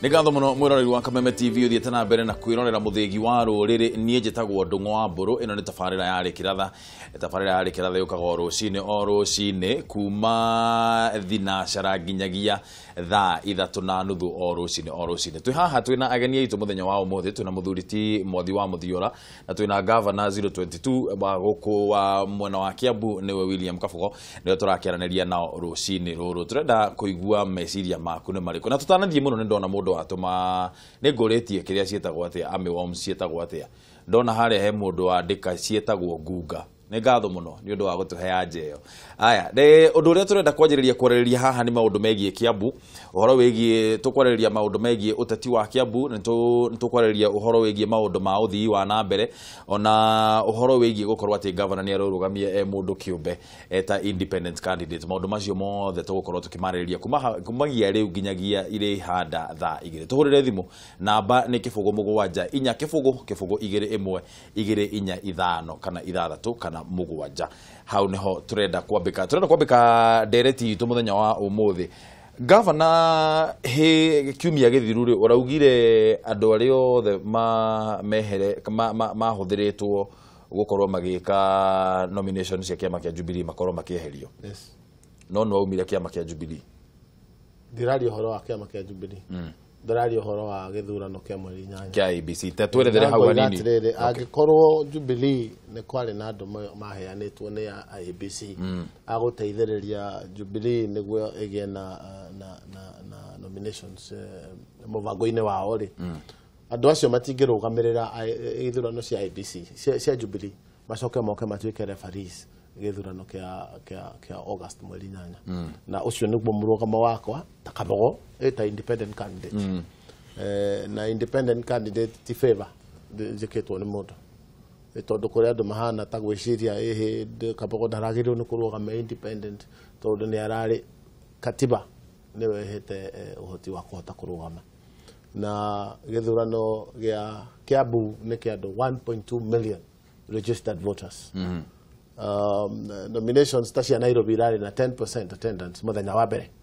nä ngatho må no mwä wa kameme tv å thiäte na mbere na kwä rorera må thägi wa rå rä rä niä njätagwo ndå ng'o wa mbå rå ä no nä tabarä ra yarä kä ratha tabarä ra yarä kä ratha yå kaga o rå cinä o rå cinä kuma thinacara nginyagia thaa ithatå na nuthu o rå cinä o rå cinä twä haha twä na ageni aitå må thenya wa må thä twä na må thuri ti mwathi wa må thiora na twä na gavana 022 wa gå wa mwena wa kiambu nä we william kabogo nä o tå rakä aranä ria nao rå cinä rå rå tå renda kå igua meciria maku nä marä kå na tå tanathiä må no nä ndona må ndu atuma ni ngoretie kiria cietagwo atia armyworm cietagwo atia ndona hare he mundu andika cietagwo ngunga nä ngatho må no nä å ndå wa gå tå hea njeo aya å ndå å rä a tå renda kwanjä kwarä haha nä maå ndå megiä kä ambu å horo wä giä tå kwarä rä maå ndå megiä å teti wa kä ambu nä tå kwarä ria å horo wä giä maå ndå ma å thii wa na mbere ona å horo wä giä gå korwo atä gavana nä arå rå gamie e må ndå kä ũmbe eta independent candidate maå ndå macio mothe tå gå korwo tå kä marä rä ria kumagia rä u nginyagia irä handa thaa igä rä tå hå rä re thimå namba nä kä bågå må gwanja inya kä bågå kä bågå igä rä ä mwe igä rä inya ithano kana ithathatå kana na mugwanja hau niho turenda kwambika turenda kwambika ndereti itu muthenya wa umuthi gavana he kiumia githiru ri uraugire andu aria othe mehere mahuthiritwo gukorwo magika nomination cia kiama kia jubilee makorwo makieherio yes. no nwaumire kiama kia jubilee dirali horo wa kiama kia jubilee mm ndararia horo wa githurano kia mweri nyanya angä ABC ta nä kwarä na andå maheanä two ni kwari na andu maheanitwo ni ya ABC guo ä gä e na na na nominations eh, muvango-ini wao ri mm. andu acio matingirugamirira ithurano cia ABC cia Jubilee macoke moke matuike referees githurano kia kia kia August mweri nyanya mm. na må rå gamo wakwa ta kabogo ita independent candidate mm. eh, na independent candidate ti favor de njikitwo ni moto. mundu eh, tondu kuri do mahana tagwe ta gwiciria ihi kaboko ndaragirwo ni kurugama independent tondu ni arari katiba ni wehete uhoti eh, wa kuhota kurugama na githurano gia Kiabu ni kia do 1.2 million registered voters mm -hmm. um, nominations ta cia nairobi irari na 10 attendance muthenya nyawabere. Mm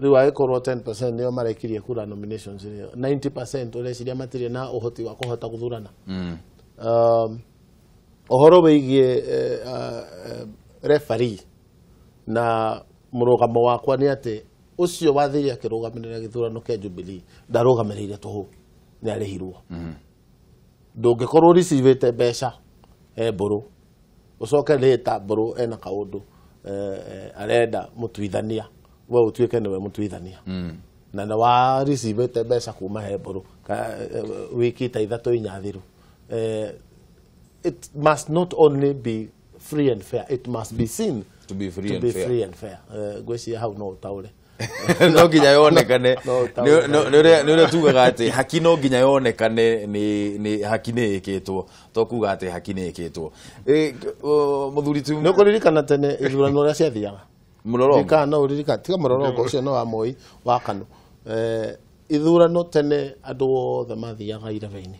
riu agikorwo 10% nio marekirie kura nominations nio 90% ureciria matirie na uhoti wa kuhota kuthurana mm. um, uhoro wigie uh, uh, eh, referee na murugamo wakwa ni ati ucio wathiria akirugamirira githurano kia Jubilee ndarugamirire tuhu ni arihirwo mm. ndungikorwo receivete mbeca e mburu ucoke leta mburu ena kaundu uh, eh, eh, arenda mutuithania we utuike we mutuithania mm. na na wa receivete mbeca kuma he mburu eh, eh, wikite ithatu inyathiru uh, it must not only be free and fair it must be seen to be free, to and, be fair. free and fair ngwĩciria uh, hau no ũtaũre no nginya yonekane nä å rä a tugaga atä haki no nginya yonekane nä haki nä ä kä two to kuga atä haki nä ä kä two må thuri nä å kå ririkana tene ithurano å rä a ciathiaga thirikari no ririkana tiga mũrorongo ũcio no wa moi wa kano eh, ithurano tene andũ othe mathiaga irebe-inĩ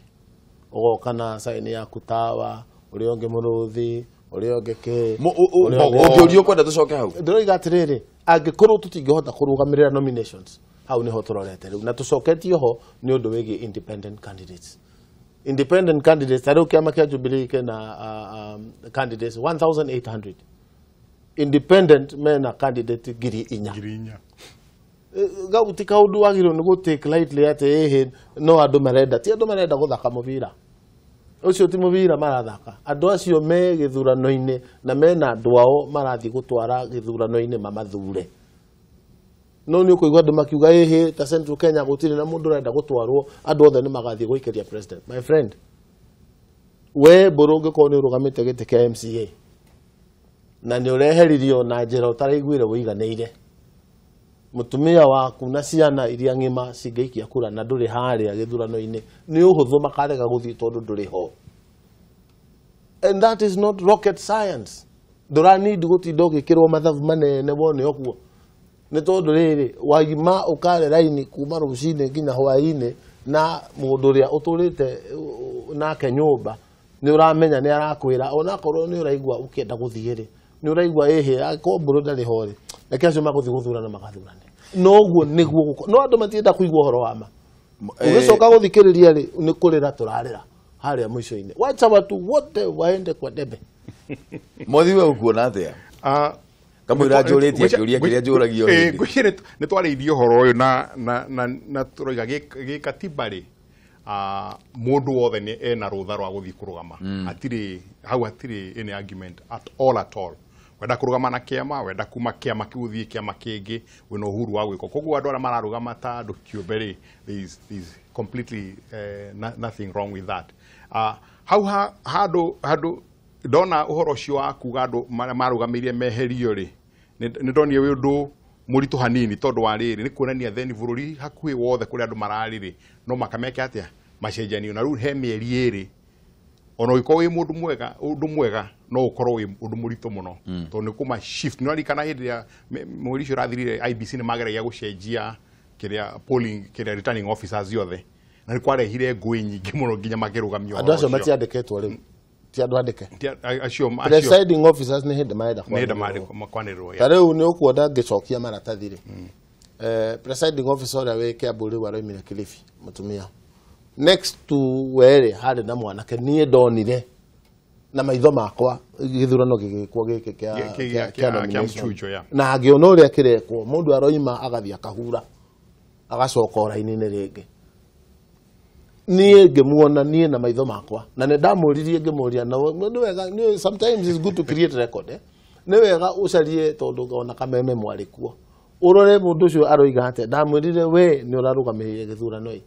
ũgoka na caini yaku tawa ũrĩa ũngĩ mũrũthi ũrĩa ũngĩ kĩ ũngĩũrio kwenda tũcoke hau ndĩroiga atĩrĩrĩ angĩkorwo tũtingĩhota kũrũgamĩrĩra nominations hau nĩho tũrorete rĩu na tũcoketie ho nĩ ũndũ wĩgiĩ independent candidates independent candidates tarä u kä ama kä a jubilee na uh, ah, ah, candidates 1800 independent mena candidate giri inya giri inya ga eh, gauti undu wagirwo ni gutake lightly ati eh no andu marenda ti andu marenda guthaka mubira ucio ti mubira marathaka andu acio me githurano-ini na mena andu ao marathi gutwara githurano-ini mamathure no ni ukuigwa andu makiuga eh ta central kenya gutire na mundu renda gutwarwo andu othe ni magathi guikeria president my friend we mburu ungikorwo ni urugamite giti mca na nä å reheririo na njä ra å taraiguä re wå waku na ciana iria ng'ima cingäikia kura na ndå rä harä a gä thurano-inä nä å hå makarega gå thiä tondå ndå rä ho and that is not rocket science ndå ranindi gå tinda å gä kä rwo mathabu manene wone å guo nä tondå rä rä wagima å kare raini kuma rå cinä nginya hwainä na må ndå å rä a å tå rä te nake nyå mba nä å ramenya nä arakwä ra onakorwo nä å raigua å kä gå thiä rä ni å raigua ä hä akombå ah, rå ndarä ho rä reke acio magå thiä gå thurana magathurane noguo guo no andu matienda kuigua horo wa ma å gä coka gå thikä rä ria rä nä kå rä ra tå wacha watu wote waende kwa ndembe mothiwe å kuona atä a ah, kamwä ra njå rä tie kä å ria kä rä a njå ragio eh, nä twarä irie å horo å na turoiga roiga gä katiba rä ah, mundu wothe ni ena rutha rwa guthii kurugama hmm. atiri hau atiri any argument at all at all wenda kurugama na kiama wenda kuma kiama kiuthie thie kiama kingi wina uhuru wa gwiko koguo andu ara mararugama ta andu kiumbe ri is completely uh, nothing wrong with that uh, hau ha, handu handu dona uhoro cio wa kuga andu marugamirie meherio ri ni ndonire wi undu muritu hanini tondu wa riri ni kuonania theni bururi hakuhi wothe kuri andu marariri no makameke atia macenjanio na ru he mieri iri ona ukorwo wi mundu mwega undu mwega no ukorwo wi undu muritu muno hmm. to ni kuma shift ni kana hindi ya mweri ucio rathirire IBC ni magere ya gucenjia kiria polling kiria returning officers yothe na ni hire ngwi nyingi muno nginya makirugamio andu acio matiandiketwo riu ti andu andike acio presiding officers ni maida hindi marenda kwanirwo ta riu ni ukuona ngicokia maratathi ri hmm. eh, presiding officer ya wi kiambu riu aroimire kilifi mutumia next to werĩ harĩ na mwanake nie donire na maitho makwa githurano gigikwo giki kia na ngiona uria akirekwo mundu aroima agathia akahura agacoka uraini-ini ringi nie ngä muona niä na maitho makwa na nä ndamå ririe ngä må wega sometimes is good to create record eh? nä wega å carie tondå ona kameme mwarä urore å rore cio aroiga ate ndamwä we ni å rarå gamä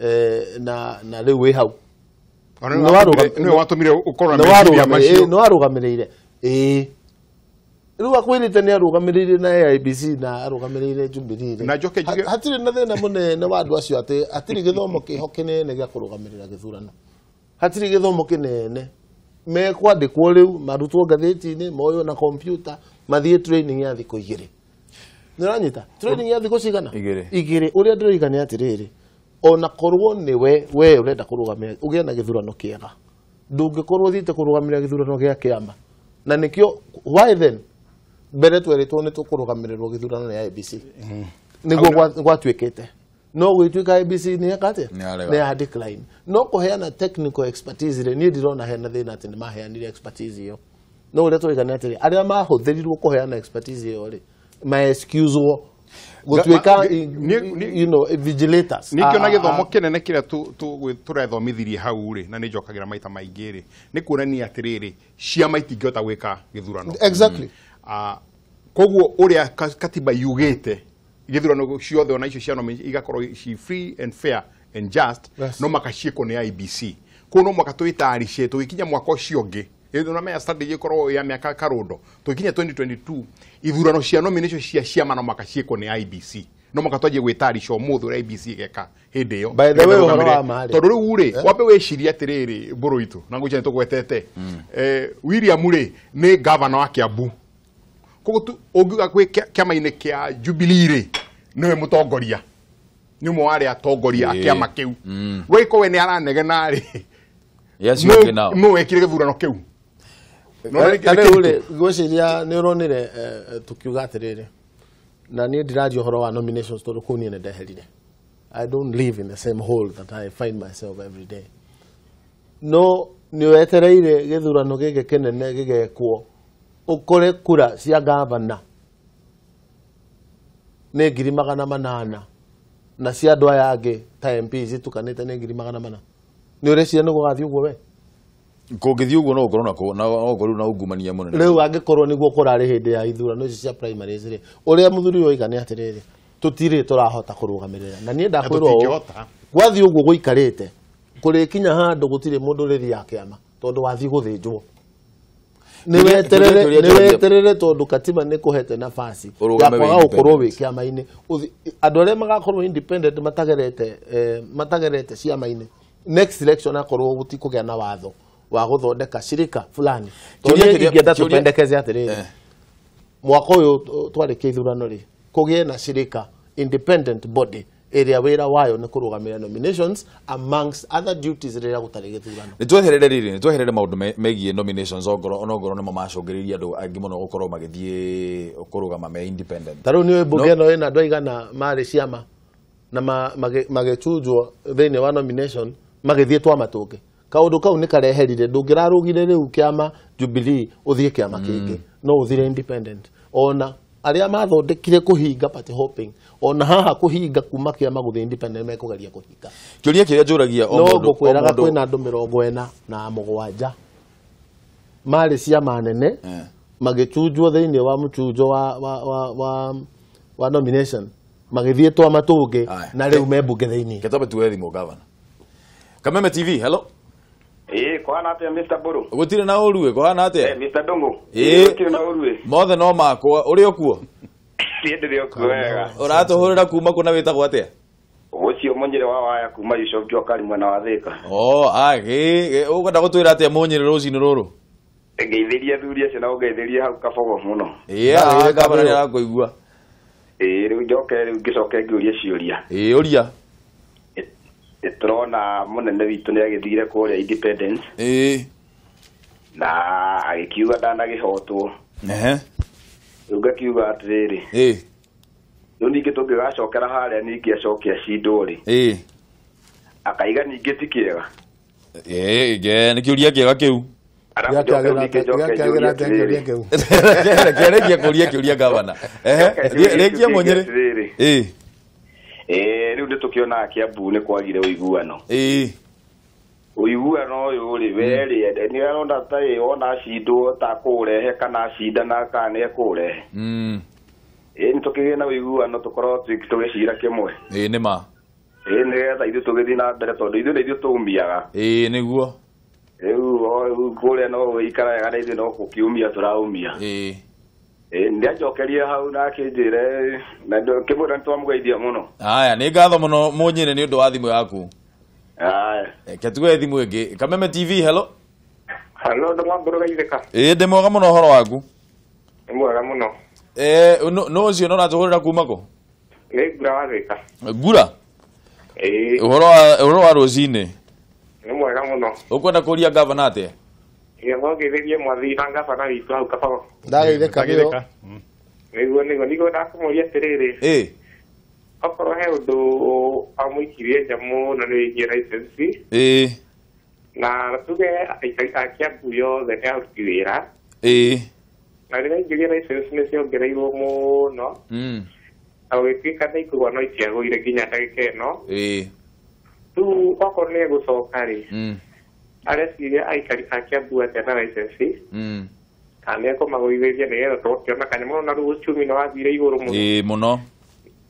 Eh, na na riu wi hau nä warå gamä ä rä akwä te nä arå gamä rä ire na aibc na arå gamä rä ire jumbilire na thä na må nene wa andå acio atä hatirä gä thomo kä ho kä nene gä a kå rå gamä rä ra gä thurano hatirä gä thomo kä nene mekwandä kwo rä u marutwo ngathäti-inä moywo na kompyuta mathiä training ya thikå igä rä nä ranyita training ya thikå cigana igä rä å rä a ndä roiga nä atä rä rä ona korwo ni we we urenda kurugamira ugiye na githurano kiega kä ega ndångä korwo å thiäte kå rå gamä na nä why then mbere twerä two nä tå kå rå gamä rä abc nä guo no gå tuä ka abc ni ekatä nä ya decline no kå heana technical expertise rä niä ndirona hena thä na atä nä maheanire expertise yo no leto rä ari ma rä ganä atä rä arä a mahå thä rirwo kå heana expertise gutwika you know vigilators ni kiona ah, githo thomo ah, ah. ne kire tu tu a tå rethomithirie hau ri na ni njokagä ra maita maingi ri ni kuonania atä rä rä ciama itingä hota gwä ka gä thurano koguo å katiba yugä githurano gä thurano ciothe ona icio cia ciano igakorwo ci free and fair and just no makashiko nä ibc kuno mwaka twä taricä twä kinya mwaka å cio ngä ä ona mea strategy korwo ya miaka karundo twä kinya 2022 ithurano cia nomination cia ciama no makaciĩkwo ni IBC no twaje gwitari arica muthu ra IBC ĩgeka hĩndĩ ĩyo tondũ ri wabe wambe wĩcirie atiriri mbũrũ itu na ngũcia nĩ hmm. eh William ri ni governor wa Kiambu tu ogiga kwe kĩama ine kĩa Jubilee ri ni we mutongoria ni mo ari atongoria a hmm. we ko we ni aranegena rĩ nũ wekire gĩthurano kĩu Eh, ule gwiciria nä å ronire eh, tå kiuga atä rä rä na niä ndiraria å horo wa tondå kå niä nä ndeherire no nä wetereire gä thurano gä gä kä nene gä gekwo å kore kura cia ngavana nä ngiri magana manana na cia andå aya angä ta mp citukanä te nä ngiri magana mana nä å reciria nä gå gathiä å guo we kungithii uguo no ukorwo na okorwo na ungumania munene riu angikorwo niguo kurari hindi ya ithurano ici cia primaries ri uria muthuri oiga ni atiriri tutiri turahota kurugamirira na nie ndakwirwo gwathi uguo guikarite kuri kinya handu gutiri mundu riri ya kiama tondu wathi guthinjwo niweterere tondu katiba ni kuhete nafasi ya kwaga gukorwo wi kiama-ini andu aria magakorwo independent matagerete eh, matagerete ciama-ini next election akorwo gutikugia na watho wa guthondeka shirika fulani turia tupendekeze atiriri mwaka uyu twarikia ithurano ri kugie na shirika independent body area wira wayo ni kurugamira nominations amongst other duties rira gutari githurano ni tweherere riri ni tweherere maundu megie nominations ongoro onongoro nimo macungiriria andu angi muno gukorwo magithie kurugama me independent taru ni we mbuge no ina na mari ciama na magecunjwo thini wa nomination magithie twa matungi kaundu kau ni kareheririe ndungirarugire riu kiama Jubilee uthie kiama mm. kingi no uthire independent ona aria mathondekire kuhinga party hopping ona haha kuhinga kuma kiama guthie independent mekugeria kuhinga kiuria kiria juragia o mundu no ngukwiraga kwina andu mirongo ena na mugwanja mari ciama manene yeah. magĩcunjwo wa mũcunjo wa, wa, wa, wa, wa nomination magĩthiĩ twa matũngĩ na mebunge rĩu tuwe mbunge governor kameme tv hello kohana atia Mr Buru gutire na uruwe kohana atia eh Mr Dongo. eh gutire na uruwe. mothe no makwa uri okuo ndire okuo wega uratuhurira kuma kuna witagwo atia ucio munyire wa waya kuma Yusuf kali mwana wa Thika oh agi ukwenda gutwira atia munyire rucini ruru ngeithiria thuri acio na ungeithiria hau kabogo muno yeah kabara nĩarakũigua ĩĩ rĩu njoke rĩu ngĩcoke ngĩũria ciũria ĩĩ uria må nene witå nä agä thire kå rä a ä na agä kiuga ndanagä hotwo rä u ngakiuga atä rä rä rä u ningä tå ngä gacokera harä a ningä acokia cindwo rä akaiga ningä ti kä ega nä kä å ria kä ega kä u rekia kå ria kä å ria gavana rekia mwonyere eh riu nditukionaga ambu ni kwagire uiguano ii e uiguano uyu ri weri hmm. ni aronda ta ona acindwo ta rehe kana acindana kana ä nä tå kä gä na gä cira kä mwe ĩ nä ma ĩ nĩgetha ithuĩ tũgĩthiĩ na mbere tondũ ithuĩ nĩ ithuĩ tũumiaga ĩ nĩguo rĩu kũrĩa no ikara wega na ithuĩ no umia tå raumia ndiacokerie hau na akinjire na kimwira nitwamgeithia muno haya ni ngatho muno nä ni ndå wa thimå yaku haya reke eh, tuge thimu kameme tv hello hello ndimwamborogaithika ii ndi mwega muno horo waku ni mwega å cio no ucio no ratuhurira kuma ku ni ngura wa thika ngura ii horo wa rucini ni mwega kwenda kå ria gavana atia gĩatho gĩtherie mwathiri na ngabana witũ hau kabao ndageithĩka nĩo nĩguo nĩguo nĩguo ndakũmũria atĩrĩrĩ okorwo he ũndũ amũikirie nja mũno nĩ wĩgie license na tuge aikari ambu kĩambu yothe nĩ aruti ra na rĩrĩa ingĩria license nĩ ciongereirwo no na gũgĩtuĩka nĩ ikũgwa no itiagũire nginya ndagĩka ĩno rĩu okorwo nĩ gũcoka rĩ areciria aikari ake Mbuate na license mm kana eko magoithĩrie nĩgetha tũgũkĩonekane mũno na rĩu ũciumi nĩ wathire igũrũ mũno ĩĩ mũno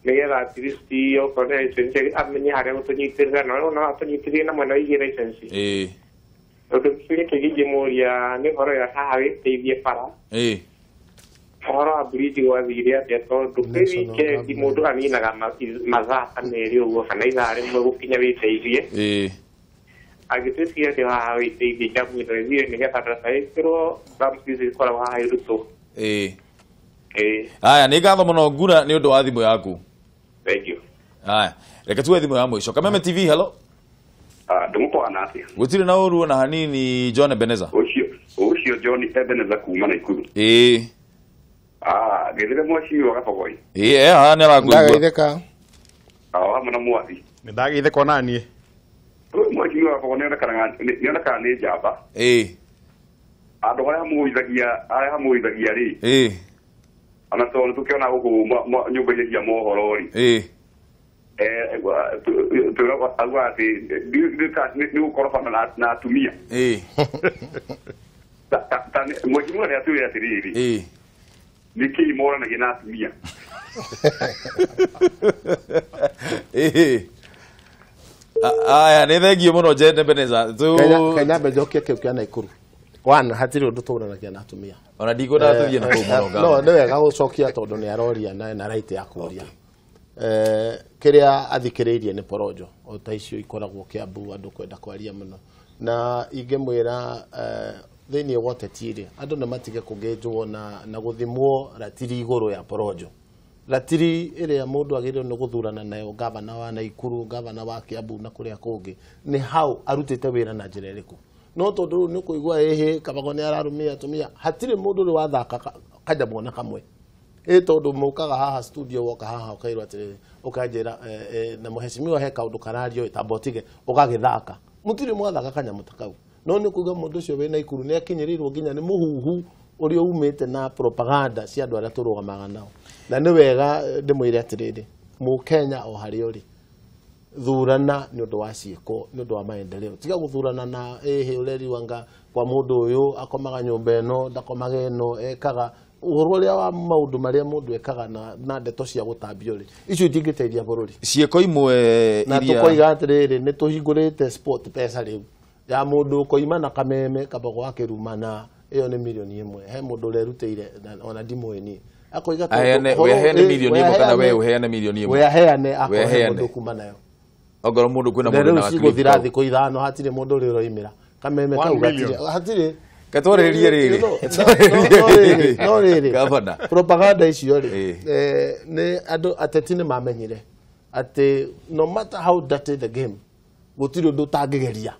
nĩgetha ni least okorwo nĩ license amenye harĩa gũtũnyitĩrĩra na ona atũnyitĩrĩrie na mwena wĩgiĩ license ĩĩ ũndũ kĩrĩa kĩngĩ punya nĩ jemur ya haha wĩteithie dia ĩĩ ũhoro wa bridge gwathire atĩa tondũ kwĩ wikendi mũndũ kan dia ibu merĩ ni hari mau rĩmwe gũkinya wĩteithie ĩĩ agitetia tewahawĩte ikinyagwĩrĩire nĩgetha ndata ĩkĩrwo thamcici ikoragwo haha ĩĩ ĩĩ nĩ ngatho mũno ngura nĩ ũndũ wa thimũ yaku thank you reke tuwe thimũ ya mũico kameme tv hello ndĩmũtwana atĩa gũtirĩ na ũru ona hanini john ebeneza ũcio ũcio john ebeneza kuma na ikuru ĩĩ ngethire mwaci wa gabogoi ĩĩ haha nĩ arakũigua ndagaithĩka hamwe na mwathi nĩ ndageithĩka onaniĩ mũtumia wakorwo nĩ onekaga nĩ njamba andũ arĩa mũgũithagia arĩa mũgũithagia rĩ ona tondũ nĩ tũkĩona gũkũ nyũmba-inĩ cia mohoro rĩ auga eh, atĩ nĩ gũkorobana na atumia mweki mwene atwĩre atĩrĩrĩ nĩ kĩi moranagia na atumia aya nä thengiå må no njende kenya kä u kä a naikuru wana hatirä å ndå tå ranagia na atumia ona ndigå na tå thiä na kå nä wega gå cokia tondå nä aroria na raitä ya kå ria eh, kä rä a athikä rä irie nä porojo o ta icio ikoragwo kä ambu andå kwenda kwaria må no na ingä mwä ra eh, thä iniä wa andå nä matige kå ngä njwo na gå thimwo ratiri igå rå ya porojo ratiri ile ya mũndũ agĩrĩirwo nĩ guthurana nayo ngavana wa naikuru ngavana wa kiambu na kũrĩa kũngĩ ni hau arutĩte wĩra na njĩra ĩrĩkũ no tondu ni nĩ ehe ĩhĩ kabago nĩ ararumia tumia hatire mũndũ ri wathaka kajabona kamwe e tondu mukaga haha studio woka haha ũkairwo atĩrĩrĩ ũkanjĩra na muheshimiwa he kaũndũ karario itabotige ũtige ũgagĩthaka mwathaka kanyamutakau no ni kuiga mũndũ ũcio wĩna Naikuru nĩ akinyĩrĩirwo nginya ni muhuhu ũrĩa umete na propaganda cia andũ arĩa tũrũgamaga nao na ni wega eh, ndĩmwĩre atĩrĩrĩ mũkenya o hari uri thurana ni ũndũ wa ciiko ni ũndũ wa maendeleo tiga guthurana na ureri wanga kwa mũndũ uyu akomaga nyumba ĩno ndakomaga ĩno ekaga ũhoro ũrĩa wa maũndũ maria mũndũ ekaga na, na ndeto cia gũtambio rĩ icio itingĩteithia bururi ciiko imwe na tukoiga atĩrĩrĩ ni tuhingurite sport pesa rĩu ya mũndũ koima na kameme kabogwa kirumana iyo ni milioni imwe he mundu rerutire ona ndimwe ni akoiga weheane milioni imwe kana we he uheane milioni imwe weheane akohe mundu kuma nayo ogoro mundu kwina mundu na wakili guthira thiku ithano hatire mundu riro imira kameme ka ugatire hatire Katore katwarĩrĩrie rĩrĩ no rĩrĩ gavana propaganda isi yori. Eh, ne ateti atetine mamenyire Ate no matter how dirty the game gũtirĩ ndu tangigeria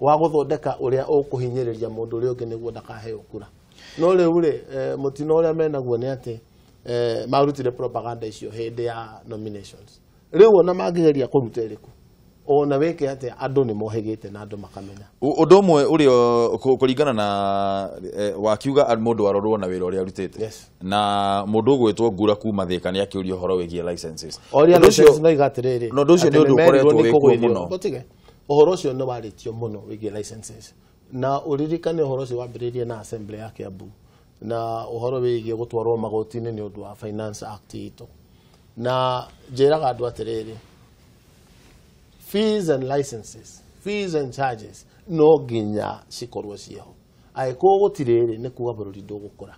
wa guthondeka uria ukuhinyiriria mundu uria ungi niguo ndakaheo kura no riu ri e, mutino uria menaguo ni ati e, marutire propaganda icio hindi ya nominations riu ona mangigeria kuruta iriku ona weke atä andå nä mohegete na andå makamenya å ndå å mwe å rä kå ringana na e, wakiuga må ndå arorwo na wä ra å rä a arutä te na må ndå å two ngura kuma thä ka nä akä å ria å horo wä giä na å cio nä å ndå å koretwo uhoro ucio ni warĩtio mũno wĩgiĩ licenses na ũririkane uhoro ucio wambĩrĩirie na assembly ya Kiambu na uhoro wĩgiĩ gũtwarwo magoti-inĩ nĩ ũndũ wa finance act ito na njĩraga andũ atĩrĩrĩ fees and licenses fees and charges no nginya cikorwo ciĩho angĩkorwo gũtirĩrĩ nĩ kuga bũrũri ndũgũkũra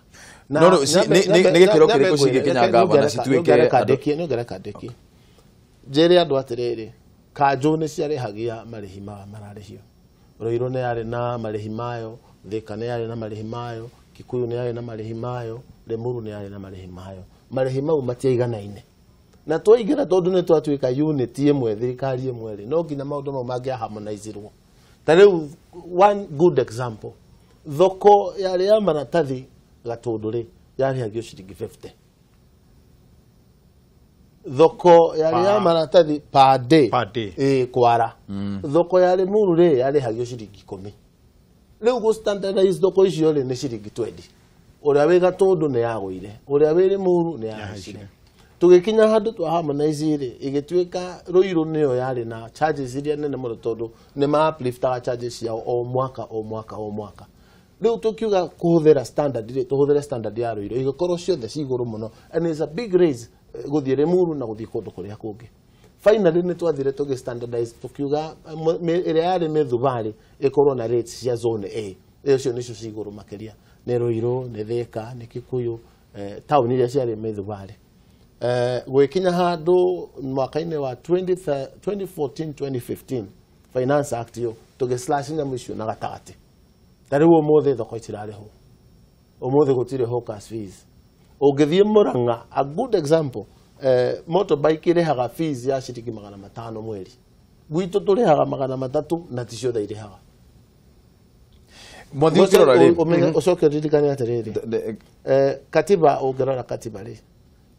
nĩ gĩkĩro kĩrĩkũ cigĩkinya ngabana cituĩke nĩũngereka ndĩkie njĩre andũ atĩrĩrĩ kanjå nä ciarehagia marä hi mararä roirå nä yarä na marä mayo thika nä yarä na marä mayo kikuyu nä yarä na marä mayo lemuru nä yarä na marä mayo marä mau matiaiganaine na twaingä tondå nä twatuä ka ä mwe thirikari ä mwe no nginya maå ndå mau mangä aharmonizirwo ta rä u one good example thoko yarä ya maratathi gatå ndå rä yarä hagio ciringi 50 thoko yari ya maratathi per day eh kwara mm. thoko yari muru ri yari hagio ciringi ikumi riu gå standardize thoko icio rä nä ciringi twendi å rä a wä gatå ndå nä yagåire å rä a wä rä må ru nä yahacire tå gä kinya handå twa harmonize rä ä gä tuä ka rå irå nä yo yarä na charges iria nene må no tondå nä maapliftaga charges ciao o mwaka o mwaka o mwaka rä tukiuga tå standard rä tå standard ya rå irå igä the ciothe cigå and is a big raise guthie remuru na guthie kundu kuria kungi finally ni twathire tå standardize tũkiuga ä rä a yarä mä thubari ä na rates cia zone a e cio ni cio cigå rå makä roiro nä theka irå kikuyu thä eh, ka nä kä kå yå taåni iria ciarä mä thubari eh, gwä kinya mwaka-inä wa 2014-2015 finance act yo tå gä nyamå icio na gatagatĩ tarä u å må thä thoko itirarä ho å må thä gå ũngĩthiĩ Murang'a a good example eh, moto motorbike ĩrĩhaga fees ya ciringi magana matano mweli mweri gwitũ haga magana matatũ na ti ciothe irĩhaga mhm. ũcoke ũririkane atĩrĩrĩ eh, katiba ũngĩrora katiba li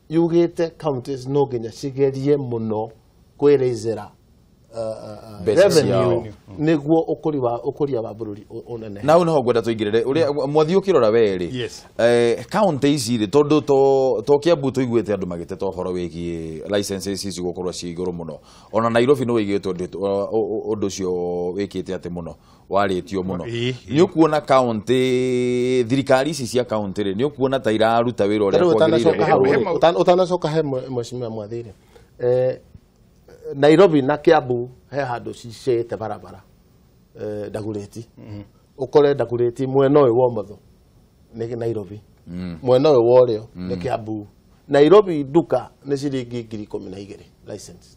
yugete counties no shigeriye cigerie kwele izera niguo ukuri wa ukuria wa bururi unene na no ngwenda tuingirire uria mwathi ukirora we ri eh county ici ri tondu to to kiambu tuiguete andu magitete uhoro wiki licenses ici gukorwo ci iguru muno ona Nairobi no wigitwo undu ucio wikite ati muno tio muno ni ukuona county thirikari ici cia county ri ni ukuona ta iraruta wira uria kwagirire utanacoka he mheshimiwa mwathiri eh Nairobi na n'aka bụ ha dochiche tebarabara e, dagureti ukore mhm. dagureti mwena oyo womotho ni Nairobi mm. mwena oyo wa ũrĩo nĩ mm. Kiambu Nairobi nduka nĩ ciringi ngiri ikũmi na igĩrĩ license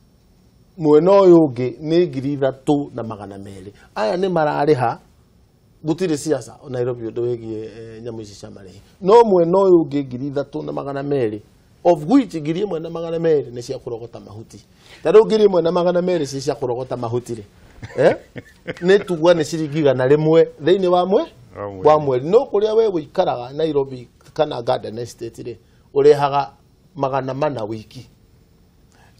mwena ũyũ ũngĩ nĩ ngiri ithatũ na magana merĩ aya nĩ mararĩha gũtirĩ siasa Nairobi ũndũ wĩgiĩ e, nyamũ ici cia marĩhi no mwena ũyũ ũngĩ ngiri ithatũ na magana merĩ of which ngiri imwe na magana meri ni cia kurogota mahuti tariu ngiri imwe na magana meri ci cia kurogota mahuti ri eh ni tugwa ni ciringi igana rimwe thiini wa mwe wa mweri no kuria we guikaraga Nairobi kana Garden Estate ri urehaga magana mana wiki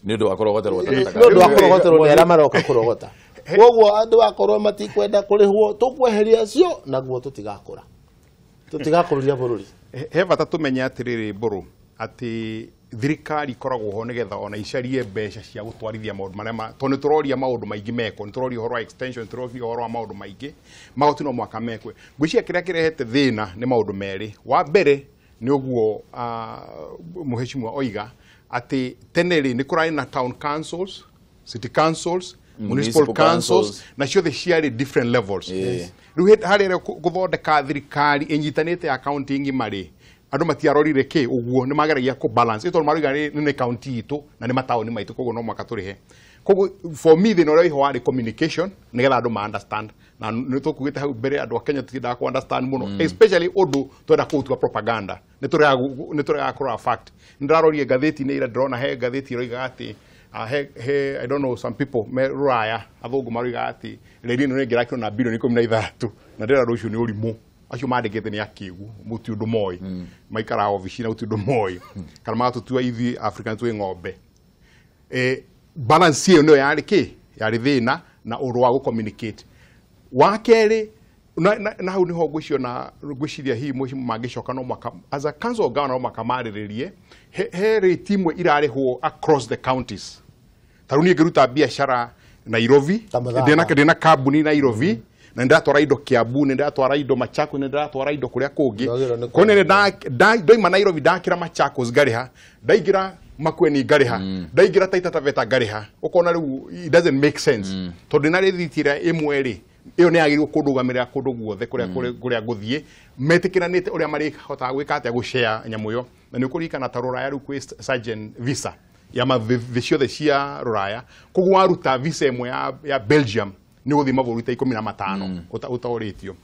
nä å ndå wa kå rogoterwo nä å rogoterwo nä arä a maroka kå rogota koguo andå akorwo matikwenda kå rä kweheria acio naguo tå tigakå ra tå he bata tå menye atä ati thirikari ikoragwo ho nigetha ona icarie mbeca cia gutwarithia maundu maria to ni turoria maundu maingi mekwo ni turoria uhoro extension turoria uhoro wa maundu maingi magoti no mwaka mekwe ngwicia kiria kirehete thina ni maundu meri wa mbere ni uguo uh, muheshimwa oiga ati tene ri ni kurai na town councils city councils mm, municipal, councils, na na ciothe share different levels hari re gũthondeka thirikari ĩnyitanĩte accounting mari andå matiarorire kä å guo nä mageragia kå tondå maraiga nä kaunti itå na nä mataåni maitå koguo no mwaka tå rä he koguo for me thä na å rä a wä communication nä getha andå ma understand na nä tå kugä te hau mbere andå a kenya tå tiendaga kå understand må no hmm. especially å ndå twenda kå utua propaganda nä tå regaga kå rora fact nä ndärarorie ngathäti nä ira ndärona he ngathäti roigaga atä Uh, he, he, I don't know some people me ruraya athungu maroiga atä rä rä ä no rä ngä rakirwo na bilioni ikå mi na ithatå na ndä ra rå cio nä å rimå acio mandäkä nä akä gu må ti å maikara obici na gå ti å kana magatå tua ithuä africa tu twä e, balance ä yo nä yo yarä kä na na å rå wa gå wa na hau nä ho ngwä ciona ngwä ciria hihi mangä no mwaka as a council gana mwaka marä rä rie he rä timwe irarä hwo across the counties tarä u niä ngä ruta biacara nairobi ndä na kabuni nairobi mm -hmm na ndatwara indo kiambu nä ndatwara indo machaku nä ndatwara indo kå rä a kå ngä koguo ndoima nairobi ndakä ra machakos ngarä ha ndaingä ra makweni ngarä ha mm. ndaingä ra taita taveta ngarä ha å kona rä u tondå na rä thiti ä rä a ä mwe rä ä yo nä yagä rä rwo kå ndå gamä rä ra kå ndå guothe kå rä a ngå thiä metä kä ranä te å rä a marä hotaga gwä ka atä a gå cea nyamå ä yo na nä å kå ririkana ta rå raya rä u kwä visa ya mathä ciothe cia rå raya koguo waruta visa ä mwe ya belgium nä gå thiä 15 rå ita na matano å mm. taå tio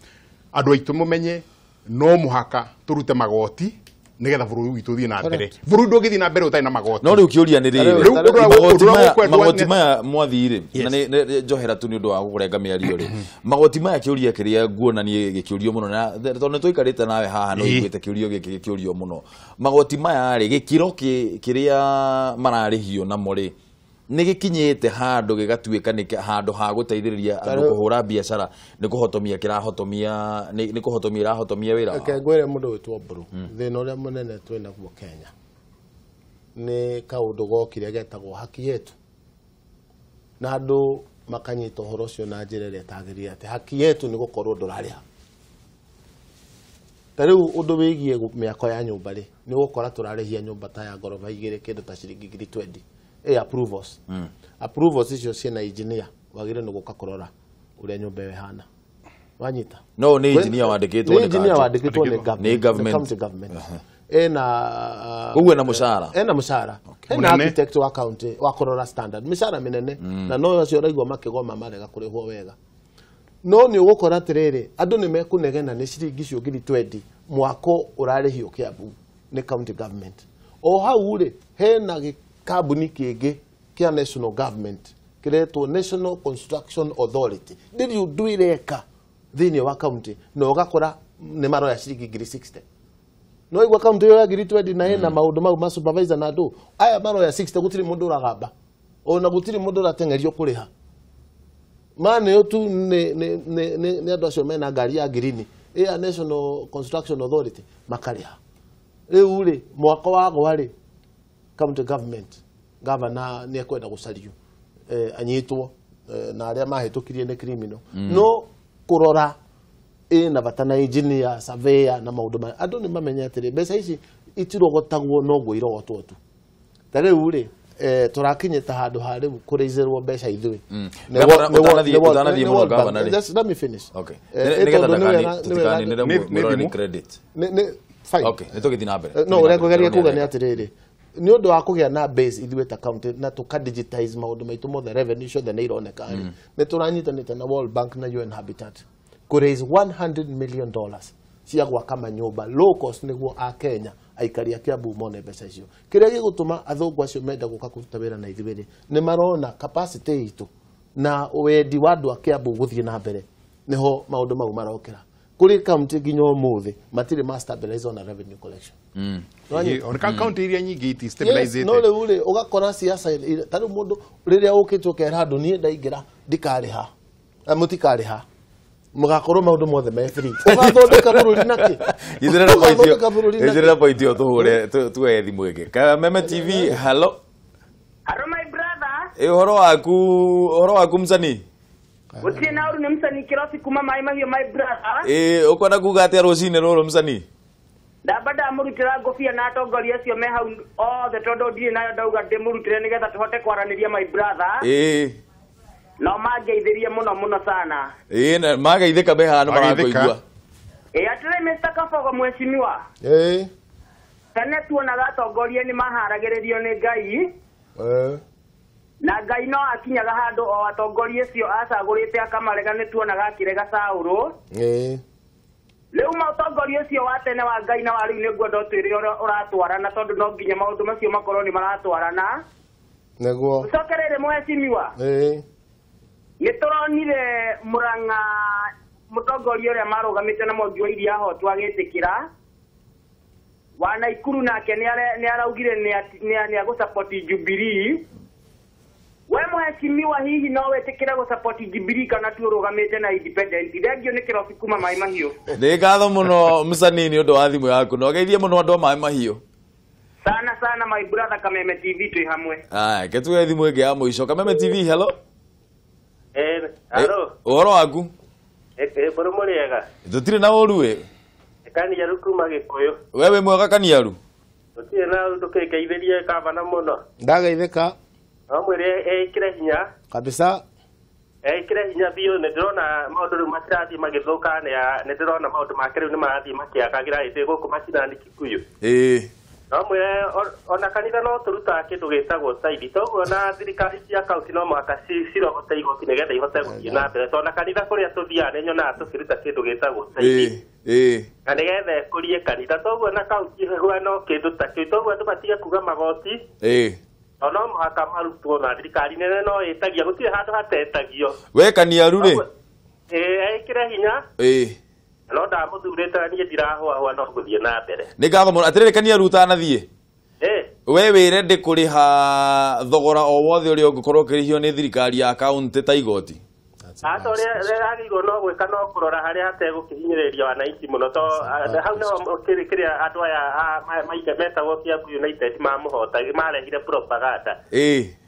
andå aitå må menye no må haka tå rute magoti nigetha bå rå thie witå thiä na mbere bå rå ri ndå thiä na mbere å tarä na magoti no rä u kä å ria nä rä magoti maya mwathirä njohera tu nä å ndå wa gå renga mä magoti maya kä å ria kä rä a nguonanie gä kä å rio må no ikarä te nawe haha no iguä kiurio kä å muno å rio må no magoti maya ri gä kä ro kä rä a mararä hio namo rä nä handu gigatuika te handu ha gå andu kuhura biashara andå kå hå ra biacara rahotomia wira okay gwere mundu wä bro ngwä re må ndå wä two kenya ni kaå ndå gokire getagwo haki yetu na andå makanyito horo cio na njä ra ä rä a tagä atä haki yetu nä gå korwo ndå rarä ha ta u å ndå wä ya nyumba ri ni gukora turarehia nyumba ta ya ngoroba igire kindu ta shiringi 20 ä eh, approve us mm. approve us icio ciä na engineer wagire nä gå ka kå nyumba we hana wanyita no ni engineer hana wanyita no nä engineer wandä ni government nä government ena uwe na mushara ena mucara okay. ena architect wa county wa korora standard micara minene mm. na no cio raigwa makigoma marega kurihwo wega no ni ugukora tiriri andu ni mekunegena ni ciringi cio ngiri 20 mwako urarihio kiambu ni county government o hau ri hena kabuni kiege kia national government kiretwo national construction authority ndiri undu ireka thiini wa county na ugakora ni maroya ciringi ngiri 60 no igwa kaunti yo ya ngiri 20 na ina hmm. maundu mau ma supervisor na andu aya maro ya 60 gutiri mundu uragamba ona gutiri mundu uratengerio kuriha mane yo tu ne ne ne ne andu acio mena ngari ya ngirini ä national construction authority makariha rä u rä mwako wagwa ri kam tɩ government gavana ni koɛda go eh, a yẽ eh, tɩ naarɩa maasɩ tɩ kirie ne crimino mm. no kurora ĩna bata na injini ya surveya na maũndũ maya andũ nĩ mamenyetire mbeca ici itirogotagwo noguo irogotwo tu ta rĩu rĩ eh, tũrakinyĩta handũ ha rĩu kũrĩizĩrwo mbeca ithuĩ mm. nĩtũgĩthiĩ na mbere eh, no ũrĩa ngũgeria kuga nĩ atĩrĩrĩ ni undu wa kå na base ithwe ta county na to ka digitize maå ndå maitå mothe revenue show the ironeka rä mm. nä tå ranyitanä te na World Bank na UN Habitat kå raise 100 million dollars cia kama nyoba low cost ni a Kenya aikari a Kiambu mone mbeca icio kiria gigutuma athungwa cio menda guka kuruta wira na ithwe ni marona capacity itu na wendi wa andu a Kiambu guthii na mbere niho maundu mau marokera kuri county ginyo muthi matire master on a revenue collection mm oneka kaunti iria nyingi iti stabilized no riu ri ugakora siasa tariu mundu riria ukitwo kera andu nie ndaingira ndikariha eh, mutikariha mugakorwo maundu mothe me free ugathondeka bururi naki ithirira pointi ithirira pointi o tuhure tuwe thimu ingi meme tv hello hello my brother e horo waku horo waku msanii gutirä na uru ni nä må cani kä kuma maä mahiå my brother ä å kwenda kuga atä a rå cinä rå ndamba ndamurutira ngobia na atongoria acio me hau othe tondu ndirĩ nayo ndauga ndĩmũrutĩre nĩgetha tũhote kwaranĩria my brother ĩĩ no mangeithirie mũno mũno sana ĩĩ na mageithĩka me haha nĩ marakũigua ĩĩ atĩrĩ Mr. Kabogo mweshimiwa ĩĩ tene tuonaga atongoria nĩ maharagĩrĩrio nĩ Ngai na Ngai no akinyaga handũ o atongoria acio acagũrĩte akamarega nĩ tuonaga rega Saũlũ ĩĩ rä u maåtongoria å cio wa tene wa ngai na warä u nä ngwenda å twä rä å ratwarana tondå no nginya maå ndå macio makorwo nä maratwarana näguo å coke rä rä mwecimiwa nä tå ronire må ranga må tongoria å rä a marå gamä te na mwangi wa iria ho twagä tä kä ra wa naikuru nake nä araugire nä agå jubirii we mwecimiwa hihi no wetikire gå support jibirika na tu rugamite na independent thengio nä kirobi kuma maä mahiå nä ngatho må msanini msanii nä å wa thimå yaku na geithie må no andå a maä mahiå sana sana my brother kameme tv twä hamwe aya ke tuge thimå ä ngä ya må kameme tv hello å eh, eh, horo waku mbårå må rä ega tå tirä na å ruä eh, kaniaru kuma gä kå yå we wä mwega kaniaru tå tirä na ndå kä kavana rie kambana må no mwire ikire hinya kabisa ikire eh, hinya biũ nĩ ndĩrona maũndũ rĩu matirathiĩ magĩthũka nĩ ndĩrona maũndũ make rĩu nĩ marathiĩ makĩagagĩra ĩndĩ gũkũ macinani kikuyu ĩĩ no mwĩre ona kanitha no tũrutaga kĩndũ gĩtagwo taithĩ toguo na thirikari cia kaunti no mũhaka cirogote igoti nĩgetha ihote gũthiĩ na mbere tondũ na kanitha kũrĩa tũthiaga nĩ nyonaga tũkĩruta kĩndũ gĩtagwo taithĩ na nĩgetha ĩkũrie kanitha toguo na kaunti hũa no kĩndũ ta kĩu toguo andũ matige kuga magoti no no marutwo na thirikari nene no ĩtagia gũtirĩ handũ hatetagio we kaniaru rĩ ĩkĩre hinya no ndamũthurĩte niĩ ndirahũahũa no ngũthiĩ na mbere atire ngatho mũno atĩrĩrĩ kaniaru ũtanathiĩ we wĩre ha thogora o wothe ũrĩa ũngĩkorwo ũkĩrĩhio nĩ thirikari ya kaũntĩ ta igoti ato rä agä no gwä ka no kå rora harä a hategåkähinyä rä ria wananchi må no to hau nä kä rä a andå aya maige metagwo kiambu united mamå hotagä marehire propaganda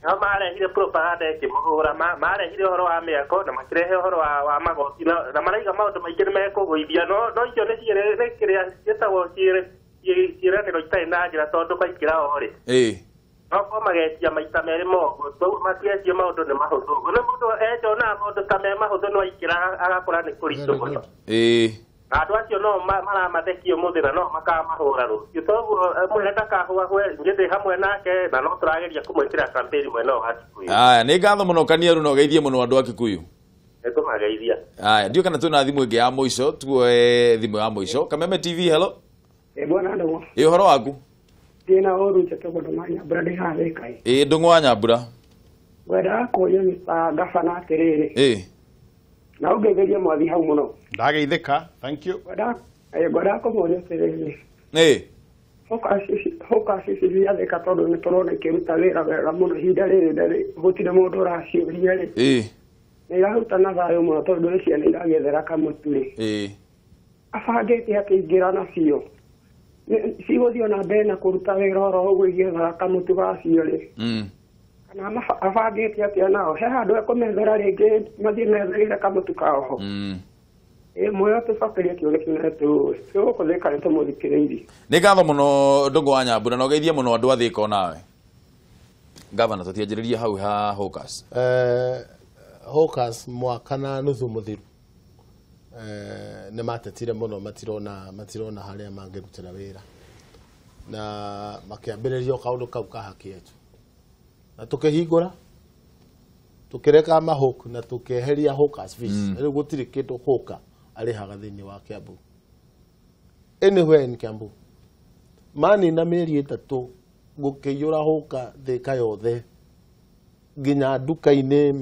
no marehire propaganda ä kä må hå ra marehire å horo wa mä ako na makä å horo wa magoti na maraiga maå ndå maingä nä mekå gå ithia no icio nä kä rä a ciätagwo ciäranä ro itarä na njä ra tondå maingä ra o rä okorwo magetia maita merĩ moguo matigetie maũndũ nĩ mahũthũ ũguo nĩ mũndũ ejona maũndũ ta me mahũthũ no aikĩra agakora nĩ kũritũ mũno andũ acio no maramathekio mũthĩ na no makamahũra rũciũ toguo eh, mwĩre ndakahũahũe ingĩ hamwe nake na no tũrageria kũmwĩkĩra kampĩni mwena ũyũ wa kikuyu nĩ ngatho mũno kania na ũgeithie mũno andũ a kikuyu nĩtũmageithia aya kana twĩna thimũ ĩngĩ ya mũico tuoe thimũ ya mũico kameme tv hello ĩ bwana andũ ĩ ũhoro waku ndina oru njete gå ndång'anya mbura ndä hathä kaä ä ndå ng'wanya mbura ngwendaga kå yå ngabana atä rä rä na å ngeithärie mwathi hau må no ngwendaga kå måria atä rä rä hukacicici ciathika tondå nä tå rona ikäruta wä ra wega må ihinda rä rä gå tirä må ndå å raciåria rä iraruta na thayå må no tondå nä ciana iragethera kamå tu rä abangä te akä ingä ra nacio ciguthiĩ ona mbere na kũruta wĩra oro ũguo igĩthaka mũtugacio rĩ kana atä a nao he handũ ekũmethera rĩngĩ mathiĩ methereire kamũtu kaoho mwĩo tũcokerie kiugo kĩmwe tũgũkũthĩka nĩ tũmũthikĩrĩirie nĩ ngatho mũno ndũngũ wa nyambura na å ũgeithie mũno andũ a thĩka onawe gavana tũtianjĩrĩrie hau ha hokas eh, hokas mwaka na nuthu thiru Eh, nä matetire må no matirona matirona harä a mangä rutä ra wä ra na makä ambä rä ria kaå ndå kau kahaketu na tå kä hingå ra tå kä reka mahåk na tå kä eheria mm. u gå tirä kä ndå hå ka arä haga thä inä wa kä ambu anywhere in kiambu mani na mä eri ä tatå gå kä iyå ra hå thä ka yothe nginya nduka-inä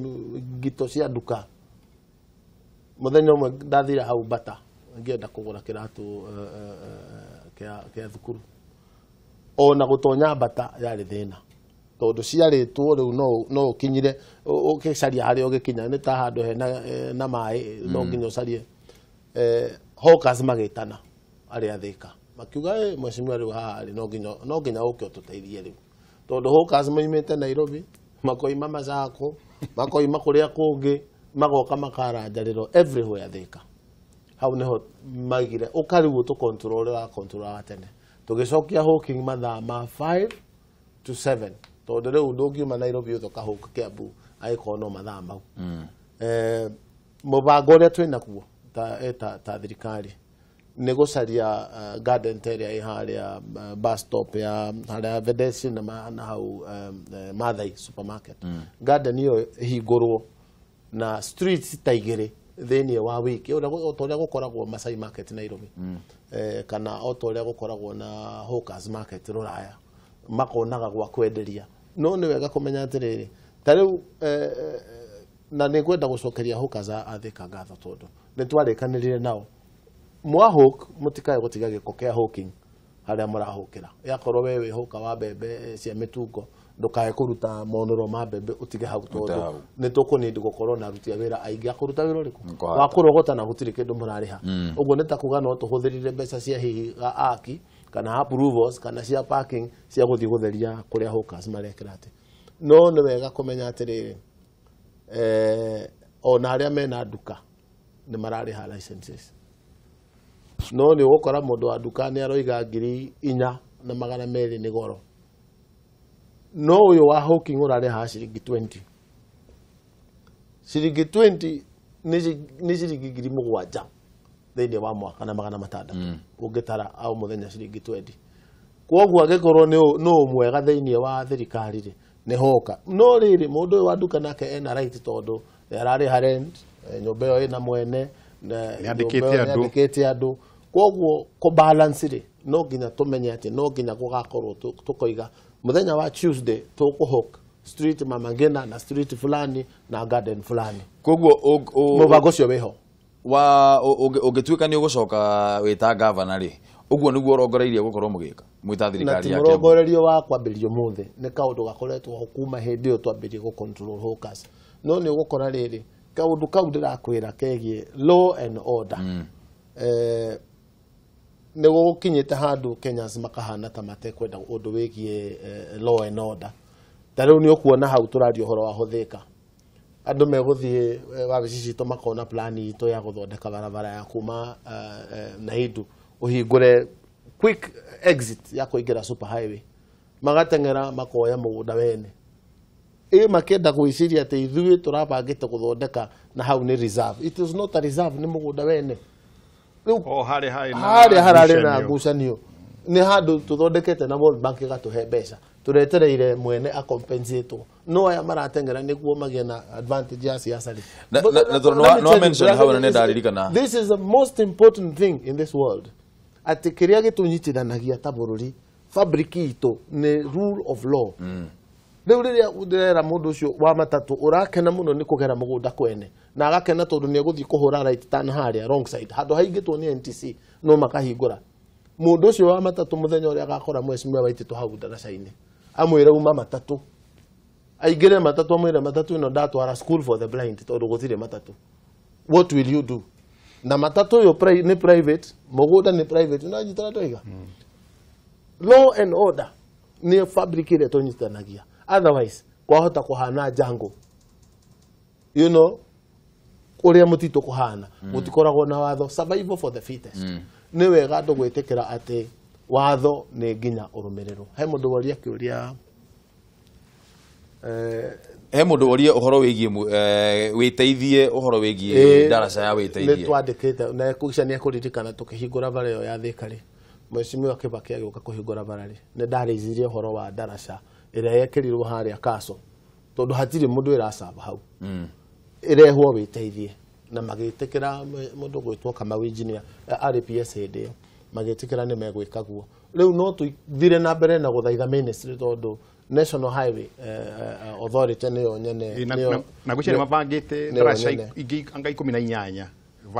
ngito cia nduka muthenya umwe ndathira hau bata ngienda kugura kiratu eh, eh, kia thukuru ona gutonya bata yari thina tondu ciaritwo riu no ukinyire ukicaria haria ugikinya ni ta handu he eh, na mai no mm. nginya ucarie hawkers magitana aria thika makiuga mheshimiwa riu haha no nginya no nginya uke ututeithie riu tondu hawkers moimite Nairobi makoima macako makoima kuria kungi magoka makaranjarä everywhere thika hau niho magire ukari guo tu control wa control wa tene tugicokia hawking mathaa ma 5 to 7 tondu riu ndungiuma Nairobi uthoka huka Kiambu agĩkorwo no mathaa mau mm. eh, mũbango ũrĩa twĩ naguo eh, ta thirikari nĩ gũcaria eh, garden area ĩ harĩa bus stop ya harĩa vedesi na hau Mathai supermarket mm. garden ĩyo ĩhingũrwo na streets taigere igiri thini wa wiki o otoria gukoragwo Masai market Nairobi mm. eh, kana otoria gukoragwo na hawkers market ruraya makonaga gwa kwenderia no ni wega kumenya atiriri ta riu eh, eh, na nä kwenda gå cokeria hawkers athika gatha ngatho tondå nä twarä nao mwa må tikae gå tiga hawking ko kä a harä a må ra yakorwo we wä wa mbembe eh, cia mä tungo ndukae kuruta monoro ma mbembe utige hau tondu ni tukunindi gukorwo na aruti a wira aingi akuruta wira uriku wa kurogota na gutire kindu murariha uguo mm. ni ta kuga no tuhuthirire mbeca cia hihi ga aki kana approvals kana cia parking cia guthii gutheria kuria hawkers marekira ati no ni wega kumenya atiriri eh ona aria mena nduka ni marariha licenses no ni ugukora mundu wa nduka ni aroiga ngiri inya na magana meri ni goro no uyo wa hawking urarehaga ciringi 20 ciringi 20 nä ciringi ngiri må gwanja thä wa mwaka na magana matanda mm. å ngä tara au må thenya ciringi 20 koguo angä korwo no mwega thä inä wa thirikari rä nä hoka no rä rä må ndå å yå wa nduka nake ena right tondå nä ararä ha eh, nyå ä yo ä na mwene nä andä kä te andå koguo kå rä no nginya tå menye atä no nginya gå gakorwo tå koiga mudhenya wa tuesday tukuhoka street mamangena na street fulani na garden fulani koguo mubango ucio wiho wa ugituika ni ugucoka wita gavana ri uguo niguo urongoreirie gukorwo mugika mwita thirikari yake murongorerio wa kwambirio muthe ni kaundu gakoretwo kuma hindi iyo twambirie gu control hawkers no ni ugukora riri kaundu kau ndirakwira kegie law and order mm. eh, nä gå kinyä te handå makahana ta matekwenda å ndå wä giä eh, law and order ta rä u nä å kuona hau tå raria å horo wa hå thä ka andå megå thiä eh, wabici citå makona plani itå ya gå thondeka barabara ya kuma eh, naidu å hingå re quick exit ya kå ingä ra highway magateng'era makoya må gå nda wene ä enda gwä ciria atä ithuä tå rabangä te gå thondeka na hau nä reserve it is not a reserve nä må gå nda wene riu harä hararä na ngucanio nä handå tå thondekete na World Bank gatå he mbeca tå retereire mwene akompensatwo no aya maratengera nä guo magä na advantage ya siasa this is the most important thing in this world atä kä rä a gä tå nyitithanagia ta bå rå ri fabriki itå nä rule of law mm riu riria ndirera mundu ucio wa matatu urakena muno ni kugera mugunda kwene na agakena tondu ni eguthii kuhura right turn haria wrong side handu haingitwo ni NTC no makahingura mundu ucio wa matatu muthenya uria agakora mheshimiwa Waititu hau ndaracaini amwire uma matatu aingire matatu amwire matatu ino ndatwara school for the blind tondu gutire matatu what will you do na matatu yo pri ni private mugunda ni private unajitara twaiga mm. law and order ni fabric ile tonyitanagia otherwise kwahota kuhana jango you know uria mutitu kuhana mutikoragwo mm. na watho survival for the fittest mm. ni wega andu gwitikira ati watho ni nginya urumirirwo he mundu woria kiuria eh, he må ndå orie å horo wä giä eh, wä teithie å horo wä giä ndaraca eh, ya wä teithie nä twandä kä te na kuica ni ekå ririkana tå kä hingå ra ya thä karä wa kä bake agä å ka kå hingå ra bara rä nä ndarä cirie wa ndaraca irekerirwo haria kaso tondu hatire mundu irasaba hau mm. irehwo witeithie na magitikira mundu gwitwo kamau engineer eh, RPS hindi iyo magitikira ni megwika guo riu no tuthire na mbere na guthaitha ministry tondu national highway uh, uh, authority niyo nyene na gucere mabangite tarasha igi anga 18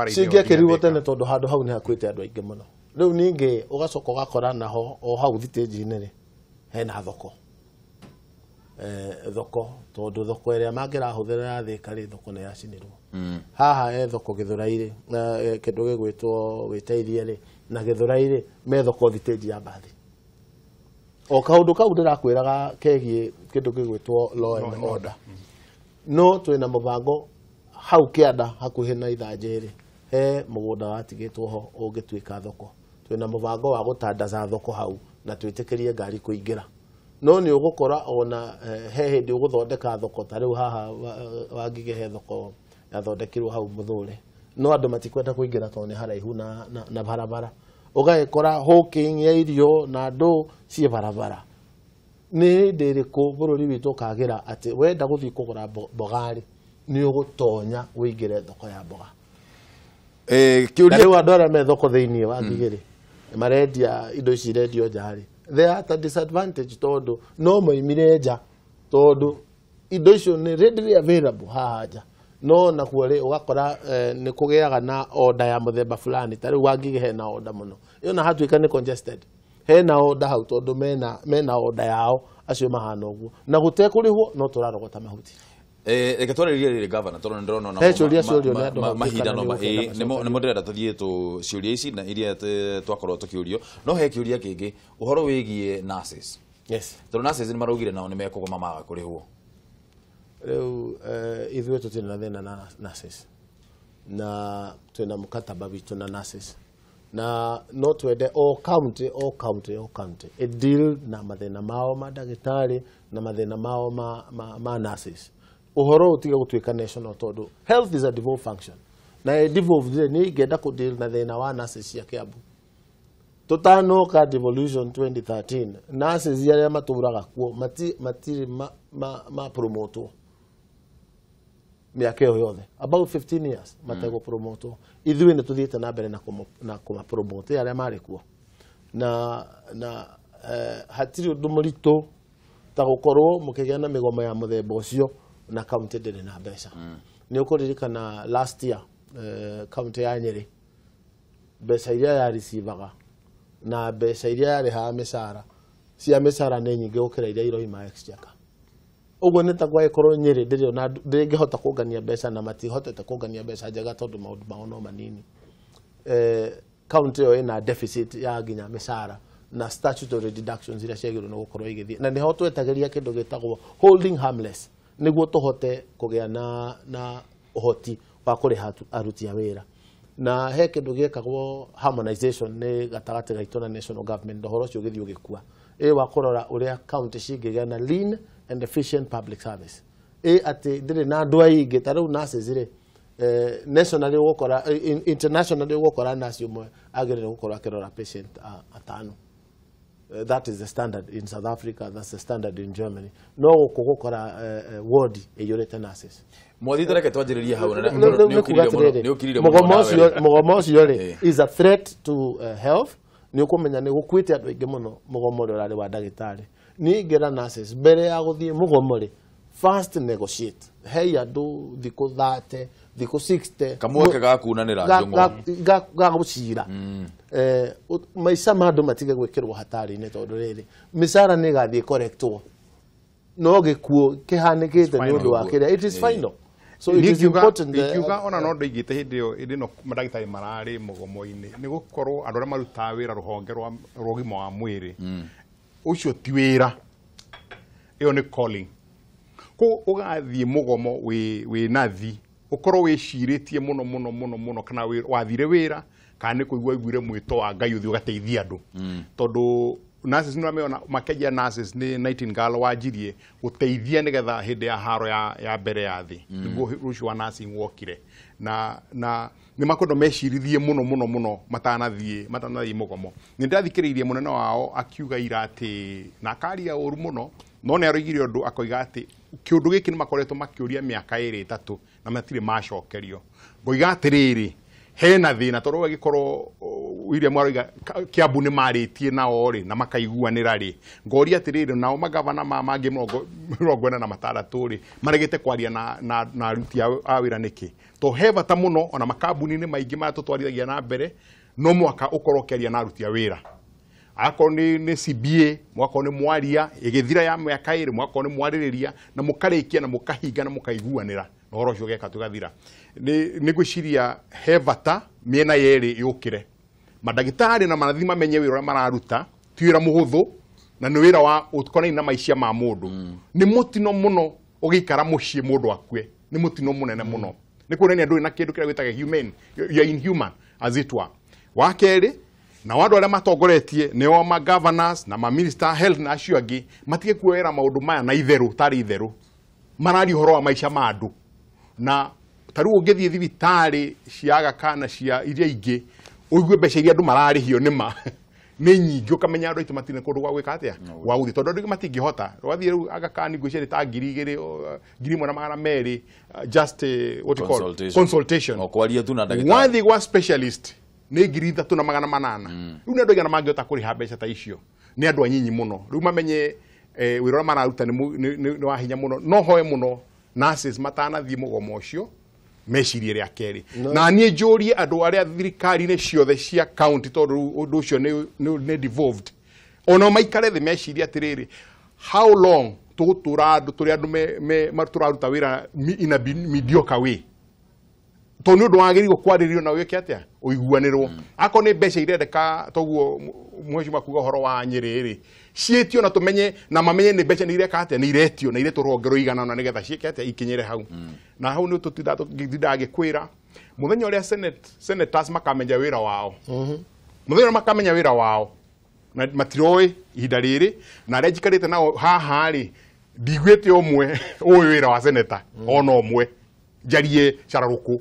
cingĩekerirwo tene tondũ handũ hau nĩ hakuĩte andũ aingĩ mũno rĩu ningĩ ũgacoka ũgakora naho o hau thitĩnji-inĩ rĩ hena thoko Eh, thoko tondu thoko iria mangirahuthira ya thikari thoko ni yacinirwo mm. haha e thoko githuraire kindu gigwitwo gwiteithie ri na githuraire me thoko thiteji ya mbathi o kaundu kau ndirakwiraga kegie kindu gigwitwo law and order mm. no twina mubango hau kianda hakuhi na ithanjiri he mugunda watigitwo ho ungituika thoko twina mubango wa gutandaza thoko hau na twitikirie ngari kuingira no nä å gå kora ona eh, he hä di å gå thondeka thoko ta riu haha wangige he thoko thondekiru hau må thå re no andå matikwenda kå to ra haraihu na, na, barabara å gagäkora hawking ya irio na andå ciä barabara nä ndä rä kå bå rå ri witå kagä ra atä wenda gå thiä gå ra ingä re thoko ya boga eh u andå arä a me thoko thä wa ngigä rä marendia indo ici redio njarä they are at a disadvantage tondu no moimire nja tondu indo icio nä readily available haha no nakuo rä ågakora eh, nä kå na oda ya må themba fulani tari u he hena oda må no ä na hatuä ka nä he hena oda hau tondå mena, mena oda yao acio mahana å guo na gå tekå rä hwo no tå mahuti reke twarä iria rä gavana tondå nä ndärona mahindano nä mo ndärenda tå thiä tå ciå ici na iria twakorwo tå kä å rio no he kä å ria kä ngä å horo wä giä tondå nä maraugire nao nä mekågoma maga kå rä hwo rä u eh, ithuä tå tirä na thä na na twä na må kataba na na no twende o county o county o county ä deal na mathä na mao ma tarä na mathä na mao ma, ma, ma nurses uhoro utige gutuika national tondu health is a devolved function na e devolved ni ngenda ku deal na thina wa nurses cia Kiambu ka devolution 2013 nurses aria maturaga kuo mati mati ma, ma, ma promoto miaka iyo yothe about 15 years matego mm. promoto ithuĩ nĩ tũthiĩte na mbere na kuma kũmapromote ya mari kuo na na uh, eh, hatiri ũndũ ta gukorwo mukigena na ya mũthemba ũcio na kaunti dene na besa mm. ni na last year kaunti eh, uh, ya nyeri besa iria yaricivaga na besa iria yarehaga micara cia micara nä nyingä gå kä ra iria iroima exchaka å guo nä tagwa korwo nyä rä ngä hota kå ngania na mati hota ngania mbeca njega tondå maå mao no manini eh ä yo ina deficit ya ginya mesara na statutory deductions iria ciagä rwo nä igithie na nä ho twetagä ria kä holding harmless niguo tuhote kugia na na uhoti wa kuriha aruti ya wira na he kindu giekagwo harmonization ni gatagati gaitũ na national government horo ũcio ũgĩthiĩ ũgĩkua e wa kũrora ũrĩa county cingĩgĩa na lean and efficient public service ĩ atĩ ndĩrĩ na andũ aingĩ ta rĩu nurses rĩ eh, nationally ũgũkora internationally ũgũkora nurse ũmwe agĩrĩirwo gũkorwo akĩrora patient atano uh, Uh, that is the standard in South Africa, that's the standard in Germany. No kugukora ward eyurete nurses. Mwathitara ketwanjiriria hau na ni ukirire mugomo ucio ri is a threat to uh, health ni ukumenya ni gukwite andu aingi muno mugomo wa dagitari. ni ngera nurses bere ya guthie mugomo first negotiate he andu thiku thate thiku 60 kamweke gakunanira gagåcira mm. eh, maica ma andå matige gwä kä rwo hatarä-inä tondå rä rä mä cara nä gathiä korektwo no gä kuo kä hanäkä te nä å ndå wa kä rä a so ingiuga ona no ndoigite hindi iyo indi no mandagitari marari mugomo-ini ni gukorwo andu aria marutaga wira ruhonge rwa ugima wa mwiri ucio mm. ti wira iyo ni calling ko ugathiä må gomo wä nathi å korwo wä cirä muno muno muno muno kana wathire wä ra kana nä kå igwire mwito mwä to wa ngai å ugateithia å gateithia nurses ni rameona makenjia nurses nä nightingale wanjirie gå teithia nä getha hä ndä ya haro ya, ya mbere ya thä niguo mm. wa nursing wokire na na ni makondo mecirithie må muno muno no må no matanathiä matanathiä må gomo nä ndathikä rä må nene wao akiuga ira atä na akaria å ru må no no nä aroigire å akoiga atä kiundu giki makoretwo makiuria miaka iri tatu na matire macokerio ngoiga atiriri hena thina tondu agikorwo uh, William aroiga kiambu nä marĩtie nao rĩ na makaiguanĩra rĩ ngoria atĩrĩrĩ nao magavana ma mangi mĩrongo ĩna na matandatũ rĩ maregete kwaria na, na, na ruti a wĩra nĩkĩ to he bata mũno ona makambuni ni maingĩ marĩa tũtwarithagia na mbere no mwaka ukorokeria na ruti a wĩra akoni ni CBA mwakoni mwaria igithira ya miaka iri mwakoni mwaririria na mukarikia na mukahinga na mukaiguanira na horo cio geka tugathira ni ni gwiciria he bata miena yeri yukire madagitari na manathi mamenye wira mararuta twira muhuthu na ni wira wa utukonaini na maicia ma mundu mm. ni mutino muno ugikara mucii mundu akue ni mutino munene muno ni kuonania nduri na kindu kiria gwitaga human you are inhuman as it were wakeri na andå arä a matongoretie nä ma governors na ma minister health na acio angä matige kuoera maå maya na itheru tari itheru mararia horo wa maisha ma andå na tarä u thibitari ciaga kana cia iria ingä å igue mbeca iria andå mararä hio nä ma nä nyingä å kamenya andå aitå matirä kå ndå gwa gwä ka atä a gwa gå thiä tondå andå matingä hota wathiä rä u agakani ngå ciarä ta ngiri igä rä ngiri mwe na magana merä just eh, watkwaria tu na wathiä gwa specialist nä ngiri ithatå na magana manana mm. rä u nä andå aigana mangä hota kå rä ha mbeca ta icio nä andå anyinyi må no rä u mamenye eh, wä rora mararuta nä wahinya må no no hoe må no matanathiä må gomo å cio mecirie rä akerä na niä njå rie andå arä a thirikari-inä ciothe cia kaunti tondå rä ndå å cio nä devolved ona maikare thä mecirie atä rä rä how long tå gå tå ra andå tå rä andå tå raruta wä ra in a mediocre way to nä å ndå wagä kwarä na å gä ke atä a å iguanä rwo akorwo nä mbeca irendeka toguo mheshimiwa kuga horo wa nyä rä ciätio na tå menye na mamenye nä mbeca nä ireka atä nä iretio na iretwo rwonge rå igana na nä getha ciäke atä ikinyä re hau na hau nä tå tindaga gä kwä ra må thenya å rä a makamenya wä ra wao må mm-hmm. thenya makamenya wä ra wao na matiroä ihinda rä rä na arä a njikarä te nao haha ndiguä te å mwe å wä wä ra wa seneta mm-hmm. ona å mwe njarie cararå kå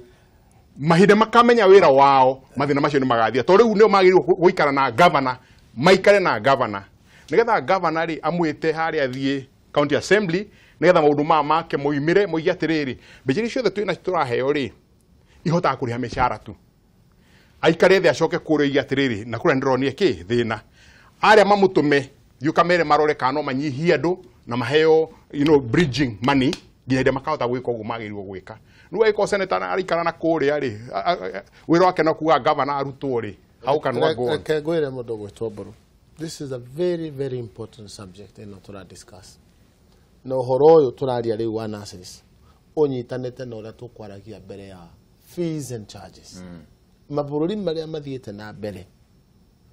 mahinda makamenya wira wao mathina macio ni magathia to riu nio magirwo guikara na governor maikare na governor nigetha governor ri amwite haria thie county assembly nigetha maundu ma make moimire moige atiriri mbejiri ciothe twina turaheo ri ihotaga kuriha mishara tu aikare thi acoke kuria ige atiriri na kuria ndironie ki thina aria mamutume yukamere marore kana manyihie andu na maheo you know, bridging money nginya hĩndĩ makahota gwĩka ũguo magĩrĩirwo gwĩka nä wä seneta araikara na kå rä a rä wä ra wake no ngavana arutwo rä haukanwangåreke ngwä re må ndå gwätwo mboru this is a very very important subject ä no tå radiscuss na å horo å yå tå raria rä u wa nurses å nyitanä na å rä a tå kwaragia mbere ya fees and charges hmm. mabå rå ri marä a mathiä te na mbere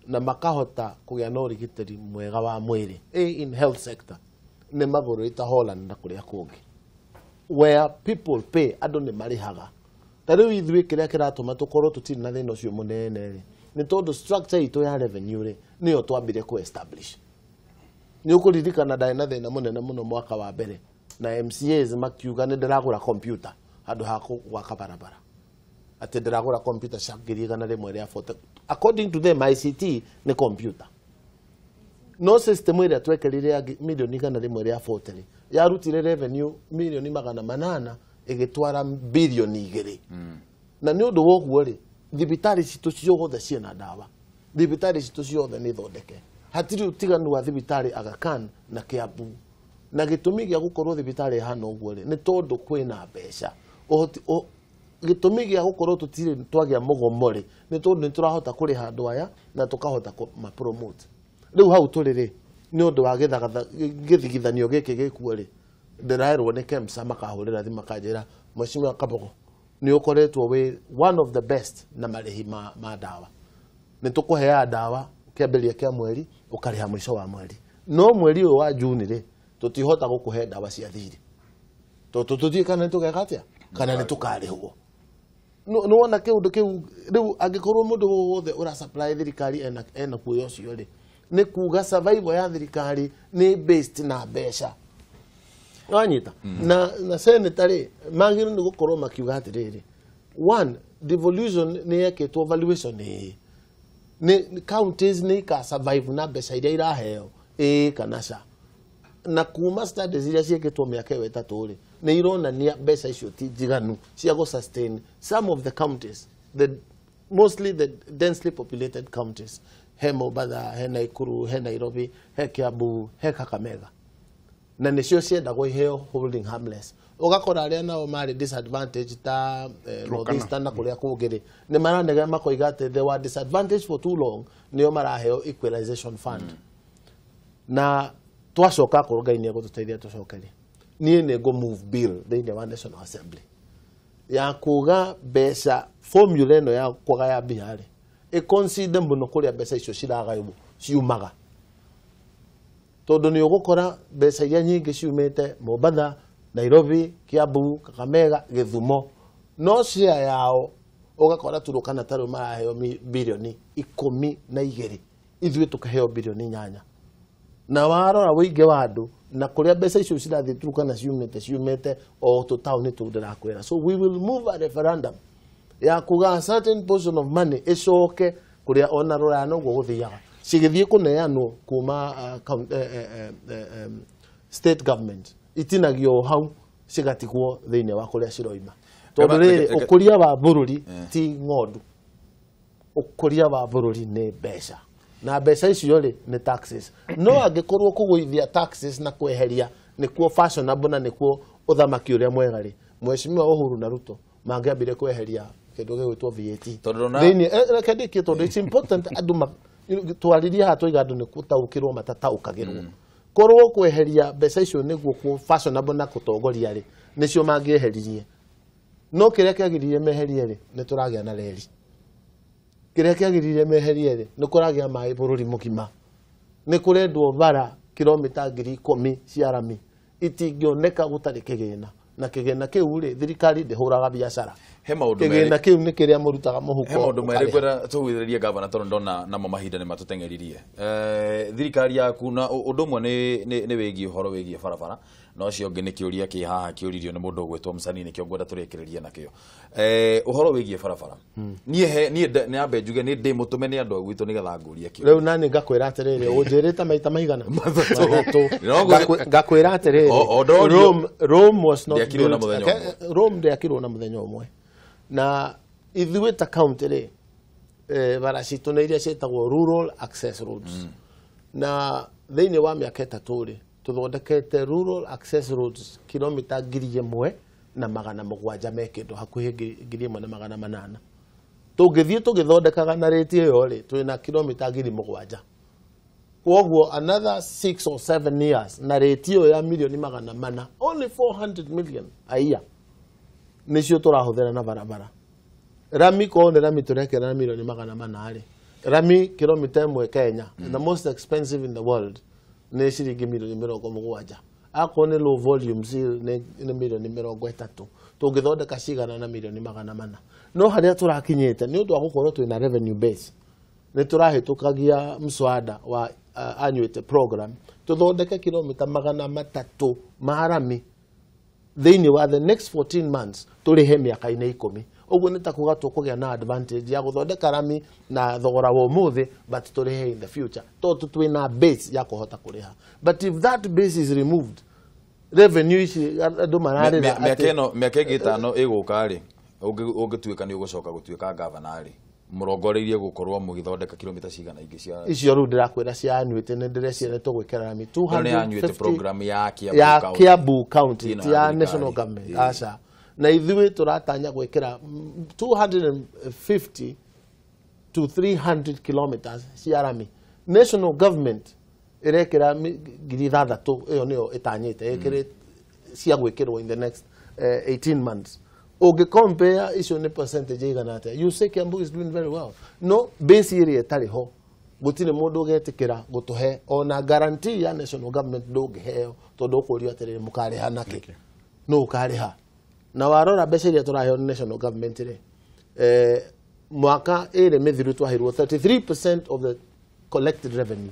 na makahota kå gä a na å rigiteri mwega wa mwä rä in health sector nä mabå rå ri ta holland na kå rä a kå ngä where people pay andå nä marĩhaga ta rä u ithuä kä rä a kä ratå tå tutirä na thä na å cio må nene nä tondå structure itå ya revenue rä nä yo twambire kå establish nä å kå ririkana ndarä na thä na må nene må no mwaka wa mbere na mcas makiuga nä ndäragå ra kompyuta handå ha gwaka barabara atä ndäragå ra kompyuta cangä ri igana rä mwe rä a according to them ict nä kompyuta no system ile ĩrĩa twekĩrire mirioni igana rĩmwe rĩa boteri yarutire revenue mirioni magana manana ĩgĩtwara bilioni igĩrĩ mm. na nĩ ũndũ woguo rĩ thibitarĩ citũ ciothe dawa ndawa thibitarĩ citũ ciothe ni thondeke hatiri utiganu wa thibitarĩ agakan na kiabu na gĩtũmi gĩa gũkorwo thibitarĩ hana ũguo rĩ nĩ tondũ kwĩna mbeca gĩtũmi gĩa gũkorwo tũtirĩ tutire mũgomo mugomori ni tondu ni turahota kuri handu aya na tukahota tũkahota promote u hau turi ri ni undu wa githigithanio giki gikuo ri ndirairwo ni kemsa makahurira thimu makanjira mheshimiwa kabogo ni ukoretwo wi one of the best na marihi ma, ma dawa ni tukuheaga dawa kiambiria kia mweri ukariha mwico wa mweri no mweri uyu wa juni ri tutihota gukuhe dawa cia thiri tututhii kana ni tugeka atia kana ni tukarihwo nä wona kä å ndå kä u rä u angä korwo må ndå wothe å ra thirikari ena kuoya å cio rä nä kuga survival ya thirikari nä based na mbeca wanyita mm -hmm. na, na seneta rä magä nä gå makiuga atiriri one devolution ni yake to evaluation ni ni counties ni ka survive na mbeca ile iraheo ä kana ca na kuma studies iria ciäkĩtwo mĩaka ĩyo ri rĩ irona ni besa icio ti jiganu cia go sustain some of the counties the, mostly the densely populated counties he Mombatha he Naikuru he Nairobi he Kiambu he Kakamega na nicio ciendagwo iheo holding harmless ugakora aria nao mari disadvantage ta eh, northeastern na kuria kungi ri ni maranegema makoiga ati they were disadvantaged for too long nio maraheo equalization fund mm. na twacoka korwo ngai nä egåtåteithia tå cokeri niä nä ngå move bill thä wa national assembly ya kuga mbeca formula ä no ya kwagaya mbia rä ekonsi dembu nokolya besa icio ciraga yubu ciumaga tondu ni ugukora mbeca iria nyingi ciumite mombatha nairobi kiambu kakamega githumo no cia yao ugakora turukana taru maraheo bilioni ikumi na igiri ithuĩ tukaheo bilioni nyanya na warora wĩingĩ wa andũ na kũrĩa mbeca icio cirathiĩ turukana ciumĩte ciumĩte o tũtaũni tũu ndĩrakwĩra so we will move a referendum ya kuga a certain portion of money icoke kuria ona rurano guo guthiaga cigithie kuneanwo kuma uh, uh, uh, um, state government itinagio hau cigatigwo thiini wa kuria ciroima tondu riri ukuria wa bururi eh. ti ng'ondu ukuria wa bururi ni mbeca na mbeca icio ri ni taxes no angikorwo kuguithia taxes na kweheria nikuo fashionable na nikuo uthamaki uria mwega ri mheshimiwa Uhuru na Ruto mangiambire kweheria kindu gigwitwo VAT thiini reke ndikie tondu it's important andu twaririe haha twiga andu ni matataukagirwo korwo kweheria mbeca icio niguo ku fashionable na kutongoria ri nicio mangieheririe no kiria kiagiririe meherie ri ni na reri kiria kiagiririe meherie ri ni mai bururi mugima ni bara kilomita ngiri ikumi ciarami rami itingioneka gutari kigina na kigena kiu ri thirikari ndihuraga biacara he maundu meri kigina kiu ni kiria murutaga muhuko he maundu meri kwira tuwithiririe gavana tondu ndona namo mahinda ni matutengeririe eh thirikari yaku na undu mwe ni ni wigi uhoro wigi barabara no cio ngi ni kiuria ki ria kä haha kä ni mundu nä msani ni å gwä two må cani nä kä o ngwenda tå ni rä ria ni o å ni wä giä ni niä ambe njuge nä ndä må tå me nä andå agwitå nä getha ngå ria kä rä u nanä ngakwä ra atä rä rä å njä rä te maita maigana ngakwä ra atä na muthenyo thenya mwe na ithwe ta kauntä rä eh, bara citå na iria cetagwo rural access roads hmm. na thä inä wa mä aka ätatå tuthondekete rural access roads kilomita ngiri imwe na magana mugwanja meketwo hakuhi ngiri imwe na magana manana tungithii tugithondekaga na rĩti ĩyo rĩ twĩ na kilomita ngiri mũgwanja kwoguo another 6 or 7 years na rĩti ĩyo ya milioni magana mana only 400 million aia nĩcio tũrahũthĩra na barabara rami korwo nĩ rami tũrekera na milioni magana mana rĩ rami kilomita ĩmwe kenya mm. the most expensive in the world ne ciringi mirioni mirongo mugwanja akorwo nä low volume si ne mirongo ätatå tå ngä thondeka cigana na mirioni magana mana no harä a tå rakinyä te nä å ndå wa gå korwo twä na revenue base nä tå rahä tå kagia mswada wa uh, annuate program tå thondeke kiromita magana matatå marami rami thä inä wa the next 14 months tå rä he mä aka-inä ikå mi uguo nita ta kuga tå na advantage ya gå thondeka rami na thogora wa må but tå rä in the future tondå twä na base ya kå hota but if that base is removed revenue manare ici andå mararä ra mĩaka ĩngĩ ĩtano ĩgũka rĩ ũngĩtuĩka nĩ ũgũcoka gũtuĩka ngavana rĩ mũrongoreirie gũkorwo mũgĩthondeka kilomita cigana ingĩ cia icio rĩu ndĩrakwĩra cia anyuĩte nĩ ndĩreciana tũgwĩkĩra rami ya kiambu county ya national government asa na ithuĩ tũratanya gwĩkĩra 250 mm, to 300 kilometers cia rami national government irekĩra ngiri ithathatũ ĩyo nĩyo ĩtanyĩte ĩkĩrĩ cia gwĩkĩrwo in the next uh, eh, 18 months compare icio nĩ percentage igana atĩa you say Kiambu is doing very well no base ĩrĩa ĩtarĩ ho gũtirĩ mũndũ ũgetĩkĩra gũtũhe ona guarantee ya national government ndũngĩheo tondũ ũkũrio atĩrĩrĩ mũkarĩha nakĩ okay. no ũkarĩha na warora mbeca iria turaheo national government ri eh, mwaka ĩrĩ mĩthiru twahirwo 33% of the collected revenue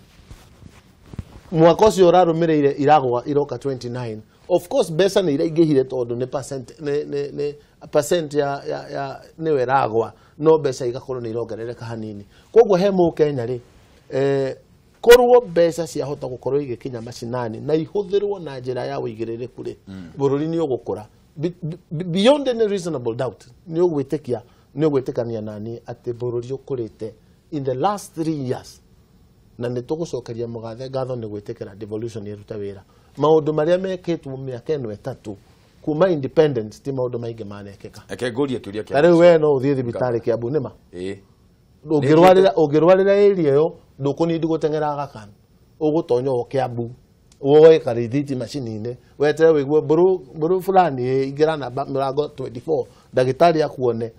mwaka ũcio ũrarũmĩrĩire iragwa iroka 29 of course mbeca nĩ iraingĩhire tondũ nĩ percent, ne, ne, nĩ, percent ya, ya, ya nĩyo ĩragwa no mbeca igakorwo nĩ irongerereka hanini koguo he kenya rĩ eh, korwo mbeca ciahota gũkorwo igĩkinya macinani na ihũthĩrwo na njĩra ya ũigĩrĩrĩku rĩ mm. bũrũri mm. nĩ ũgũkũra beyond any reasonable doubt nä å gwä tä kia nä å gwä nani atä bå rå in the last three years na nä tå gå cokeria må gathe ngatho nä gwä devolution ä ruta wä maria maå ndå marä a mekä two mä kuma independence ti maå ndå maingä manekeka reke ngå ria kä ria tarä u no å thibitari thibitarä kä ambu nä ma å ngä rwarä ra ä ria ä o kä woe karithiti macini-inä wetere wä guo mbå rå fulani ingä ra namba mä rango akuone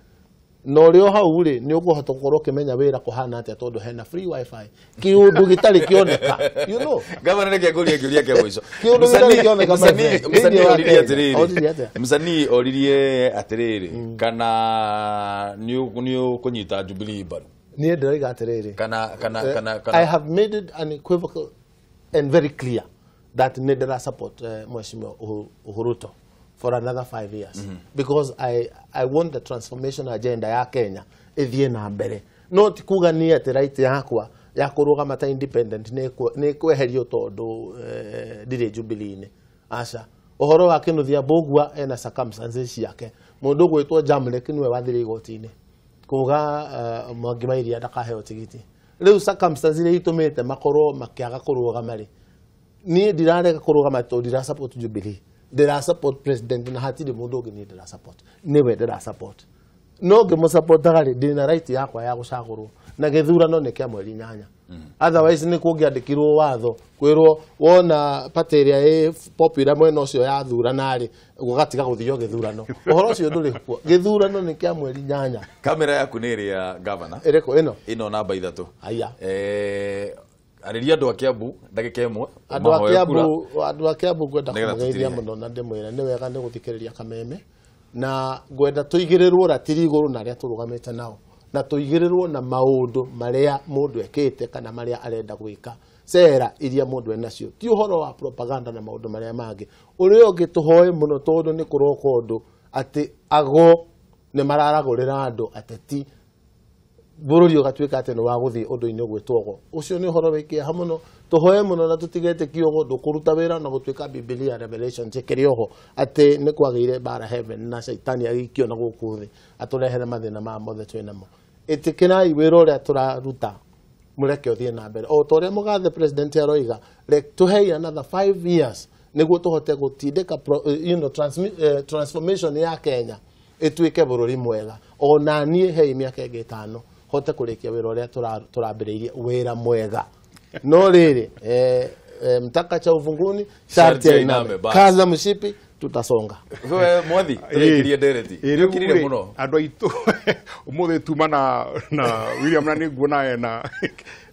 na å rä o hau rä nä å kå hota gå korwo å kä menya wä ra kå hana atä tondå hena kä å ndå gä tarä kä oneka ngavana nä kä ria ngä ria kä mwico kä å ndå gä tarä kä oneka msanii oririe atä rä rä kana nä å kå nyita jubilii mbaru niä atä rä rä i have made it unequivocal and very clear that need the support uh, Uhuruto for another five years mm -hmm. because I, I want the transformation agenda ya Kenya ithie na mbere not kuga ni ati right yakwa ya kurugama ta independent ni kweherio tondu eh, ndirä jubilee-inä aca å horo wa kä nå thia mbågua ena ciake yake. ndå gwä two jamrek nä we wathä rä igoti-inä kuga eh, mwangi mairia ndakaheo tigiti rä circumstances cirä itå mä te makorwo makä ni dirare korogama to dira support ju dira support president na hati de mondo ni dira support newe dira support no ge mo support dagare dina right ya mm-hmm. kwa ya gucagurwo na githurano ne kä mweri nyanya mm -hmm. otherwise nä kångä andä kirwo watho kwä wona pateria e rä a ä popula mwena å cio yathurana-rä gågatiga gå thio gä thurano å horo å cio ndå rä kuo gä thurano nä kä a mweri nyanya kamera yaku nä ä rä a gavana ino rä kå ä aya eh ariria andu a kiambu ndagika imwe andu a kiambu andu a kiambu ngwenda kumugeithia muno na ndimwire ni wega ni guthikiriria kameme na ngwenda tuigirirwo ratiri iguru na gamä te nao na tuigirirwo na må maria ekä te kana maria arenda gwika cera iria ndå enacio ti uhoro wa propaganda na ngä maria mangi må no tondå muno tondu ni å ndå ati ago rä mararagurira andå ateti bururi ugatuika ati ni wa guthii undu-ini ugwitwogo ucio ni uhoro wikie ha muno tuhoe muno na tutigete kiogo ndukuruta wira na gutuika biblia revelation ikiri oho ati ni kwagiire mbara heaven na shaitani agikio na guku thi aturehere mathina ma mothe twi namo itikirai wira uria turaruta mureke uthie na mbere o ta uria mugathe president aroiga like tuhei another five years niguo tuhote gutindika eh, you know, eh, transformation ya kenya ituike bururi mwega ona niä hei mä aka ä hote kurekia wira uria turambiriirie wera mwega no riri eh, eh, mtaka cha uvunguni sharti ainame kaza mshipi tutasonga mwathi turekirie ndereti nĩũkirire muno. Adwa aitũ ũmũthĩ tuma na na William na nĩnguona na...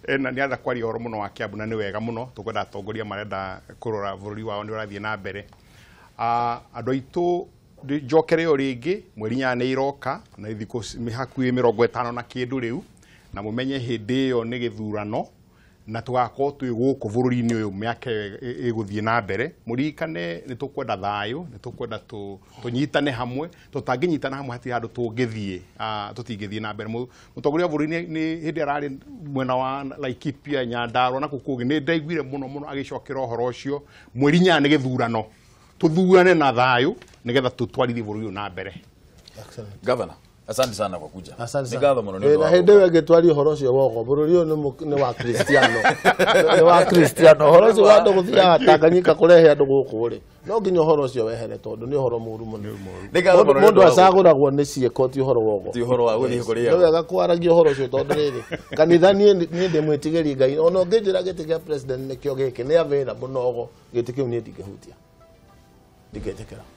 ena e ni atha kwaria horo muno wa Kĩambu na nĩ wega mũno tũkwenda atongoria marenda kurora bũrũri wao ni urathie na mbere ah, andũ aitũ njokere yo ringi mweri nya nä iroka na thiku hakuä mä rongo ätano na kä ndå na må menye hä ndä ä yo nä gä na tugakorwo twä gå kå bå rå ri-inä å yå mä aka ä na mbere må ririkane nä tå kwenda thayå nä tå kwenda tå nyitane hamwe tå tangä nyitana hamwe hatirä handå tå ngä thiä tingä thiä na mbere må tongoria wa bå rå ri hä ndä ararä mwena wa laikipia nyandarwa na kå kå ngä nä ndaiguire må no må no agä cokera å horo å cio mweri nyaya nä gä thurano tå thurane na thayå nigetha tutwarithie bũrũri ũyũ na mbere gavana asante sana kwa kuja ni gatho mũno nĩ na hĩndĩ ĩyo ĩngĩtwaria ũhoro ũcio wogo bũrũri ũyũ ni wa kristiano ni wa kristiano ũhoro ũcio wa andũ gũthiaga tanganyika kũrehe andũ gũkũ rĩ no nginya ũhoro ũcio wehere tondũ nĩ ũhoro mũru mũno mũndũ acagũragwo nĩ ciĩko ti horo wogo ti ũhoro wa gũthiĩ kũrĩa nĩ wega kwaragia ũhoro ũcio tondũ rĩrĩ kanitha niĩ ndĩmwĩtigĩri ngai ona ũngĩnjĩra gĩtĩ gĩa president nĩkĩo gĩkĩ nĩ avĩra mũnogo gĩtĩ kĩu niĩ ndingĩhutia ndingĩtĩkĩra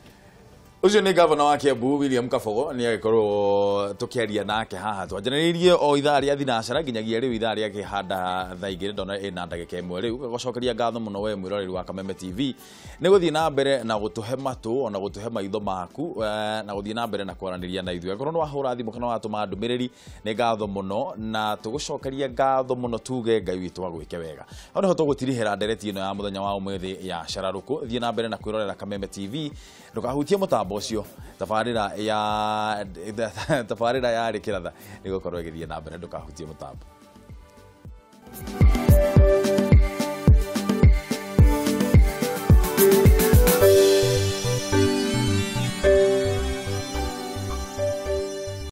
ucio nä gavana wa kiambu william kabogo nä agäkorwo tå kä aria nake haha twanjanä o ithaa rä a thinacara nginyagia rä u ithaa rä a gä handa thaa rä ndona ä na ndagä mwe rä u gåcokeria ngatho må no we mwä roreri wa kameme tv nä gå thiä na mbere na gå tå he matå ona gå tå he maitho maku eh, na gå thiä na mbere na kwaranä na ithu korwo nä wahå ra thimå kana watå ma ndå mä rä ri nä ngatho må no na tå gå cokeria ngatho må no tuge ngai witå agwä ke wega o nä ho tå gå tirihä ndereti ä ya må wa å mwä ya cararå kå thiä na mbere na kwä rorera kameme tv ndå kahutie må mwamba ucio tabarira ya tabarira ya rikiratha nigukorwo githie na mbere ndukahutie mutambo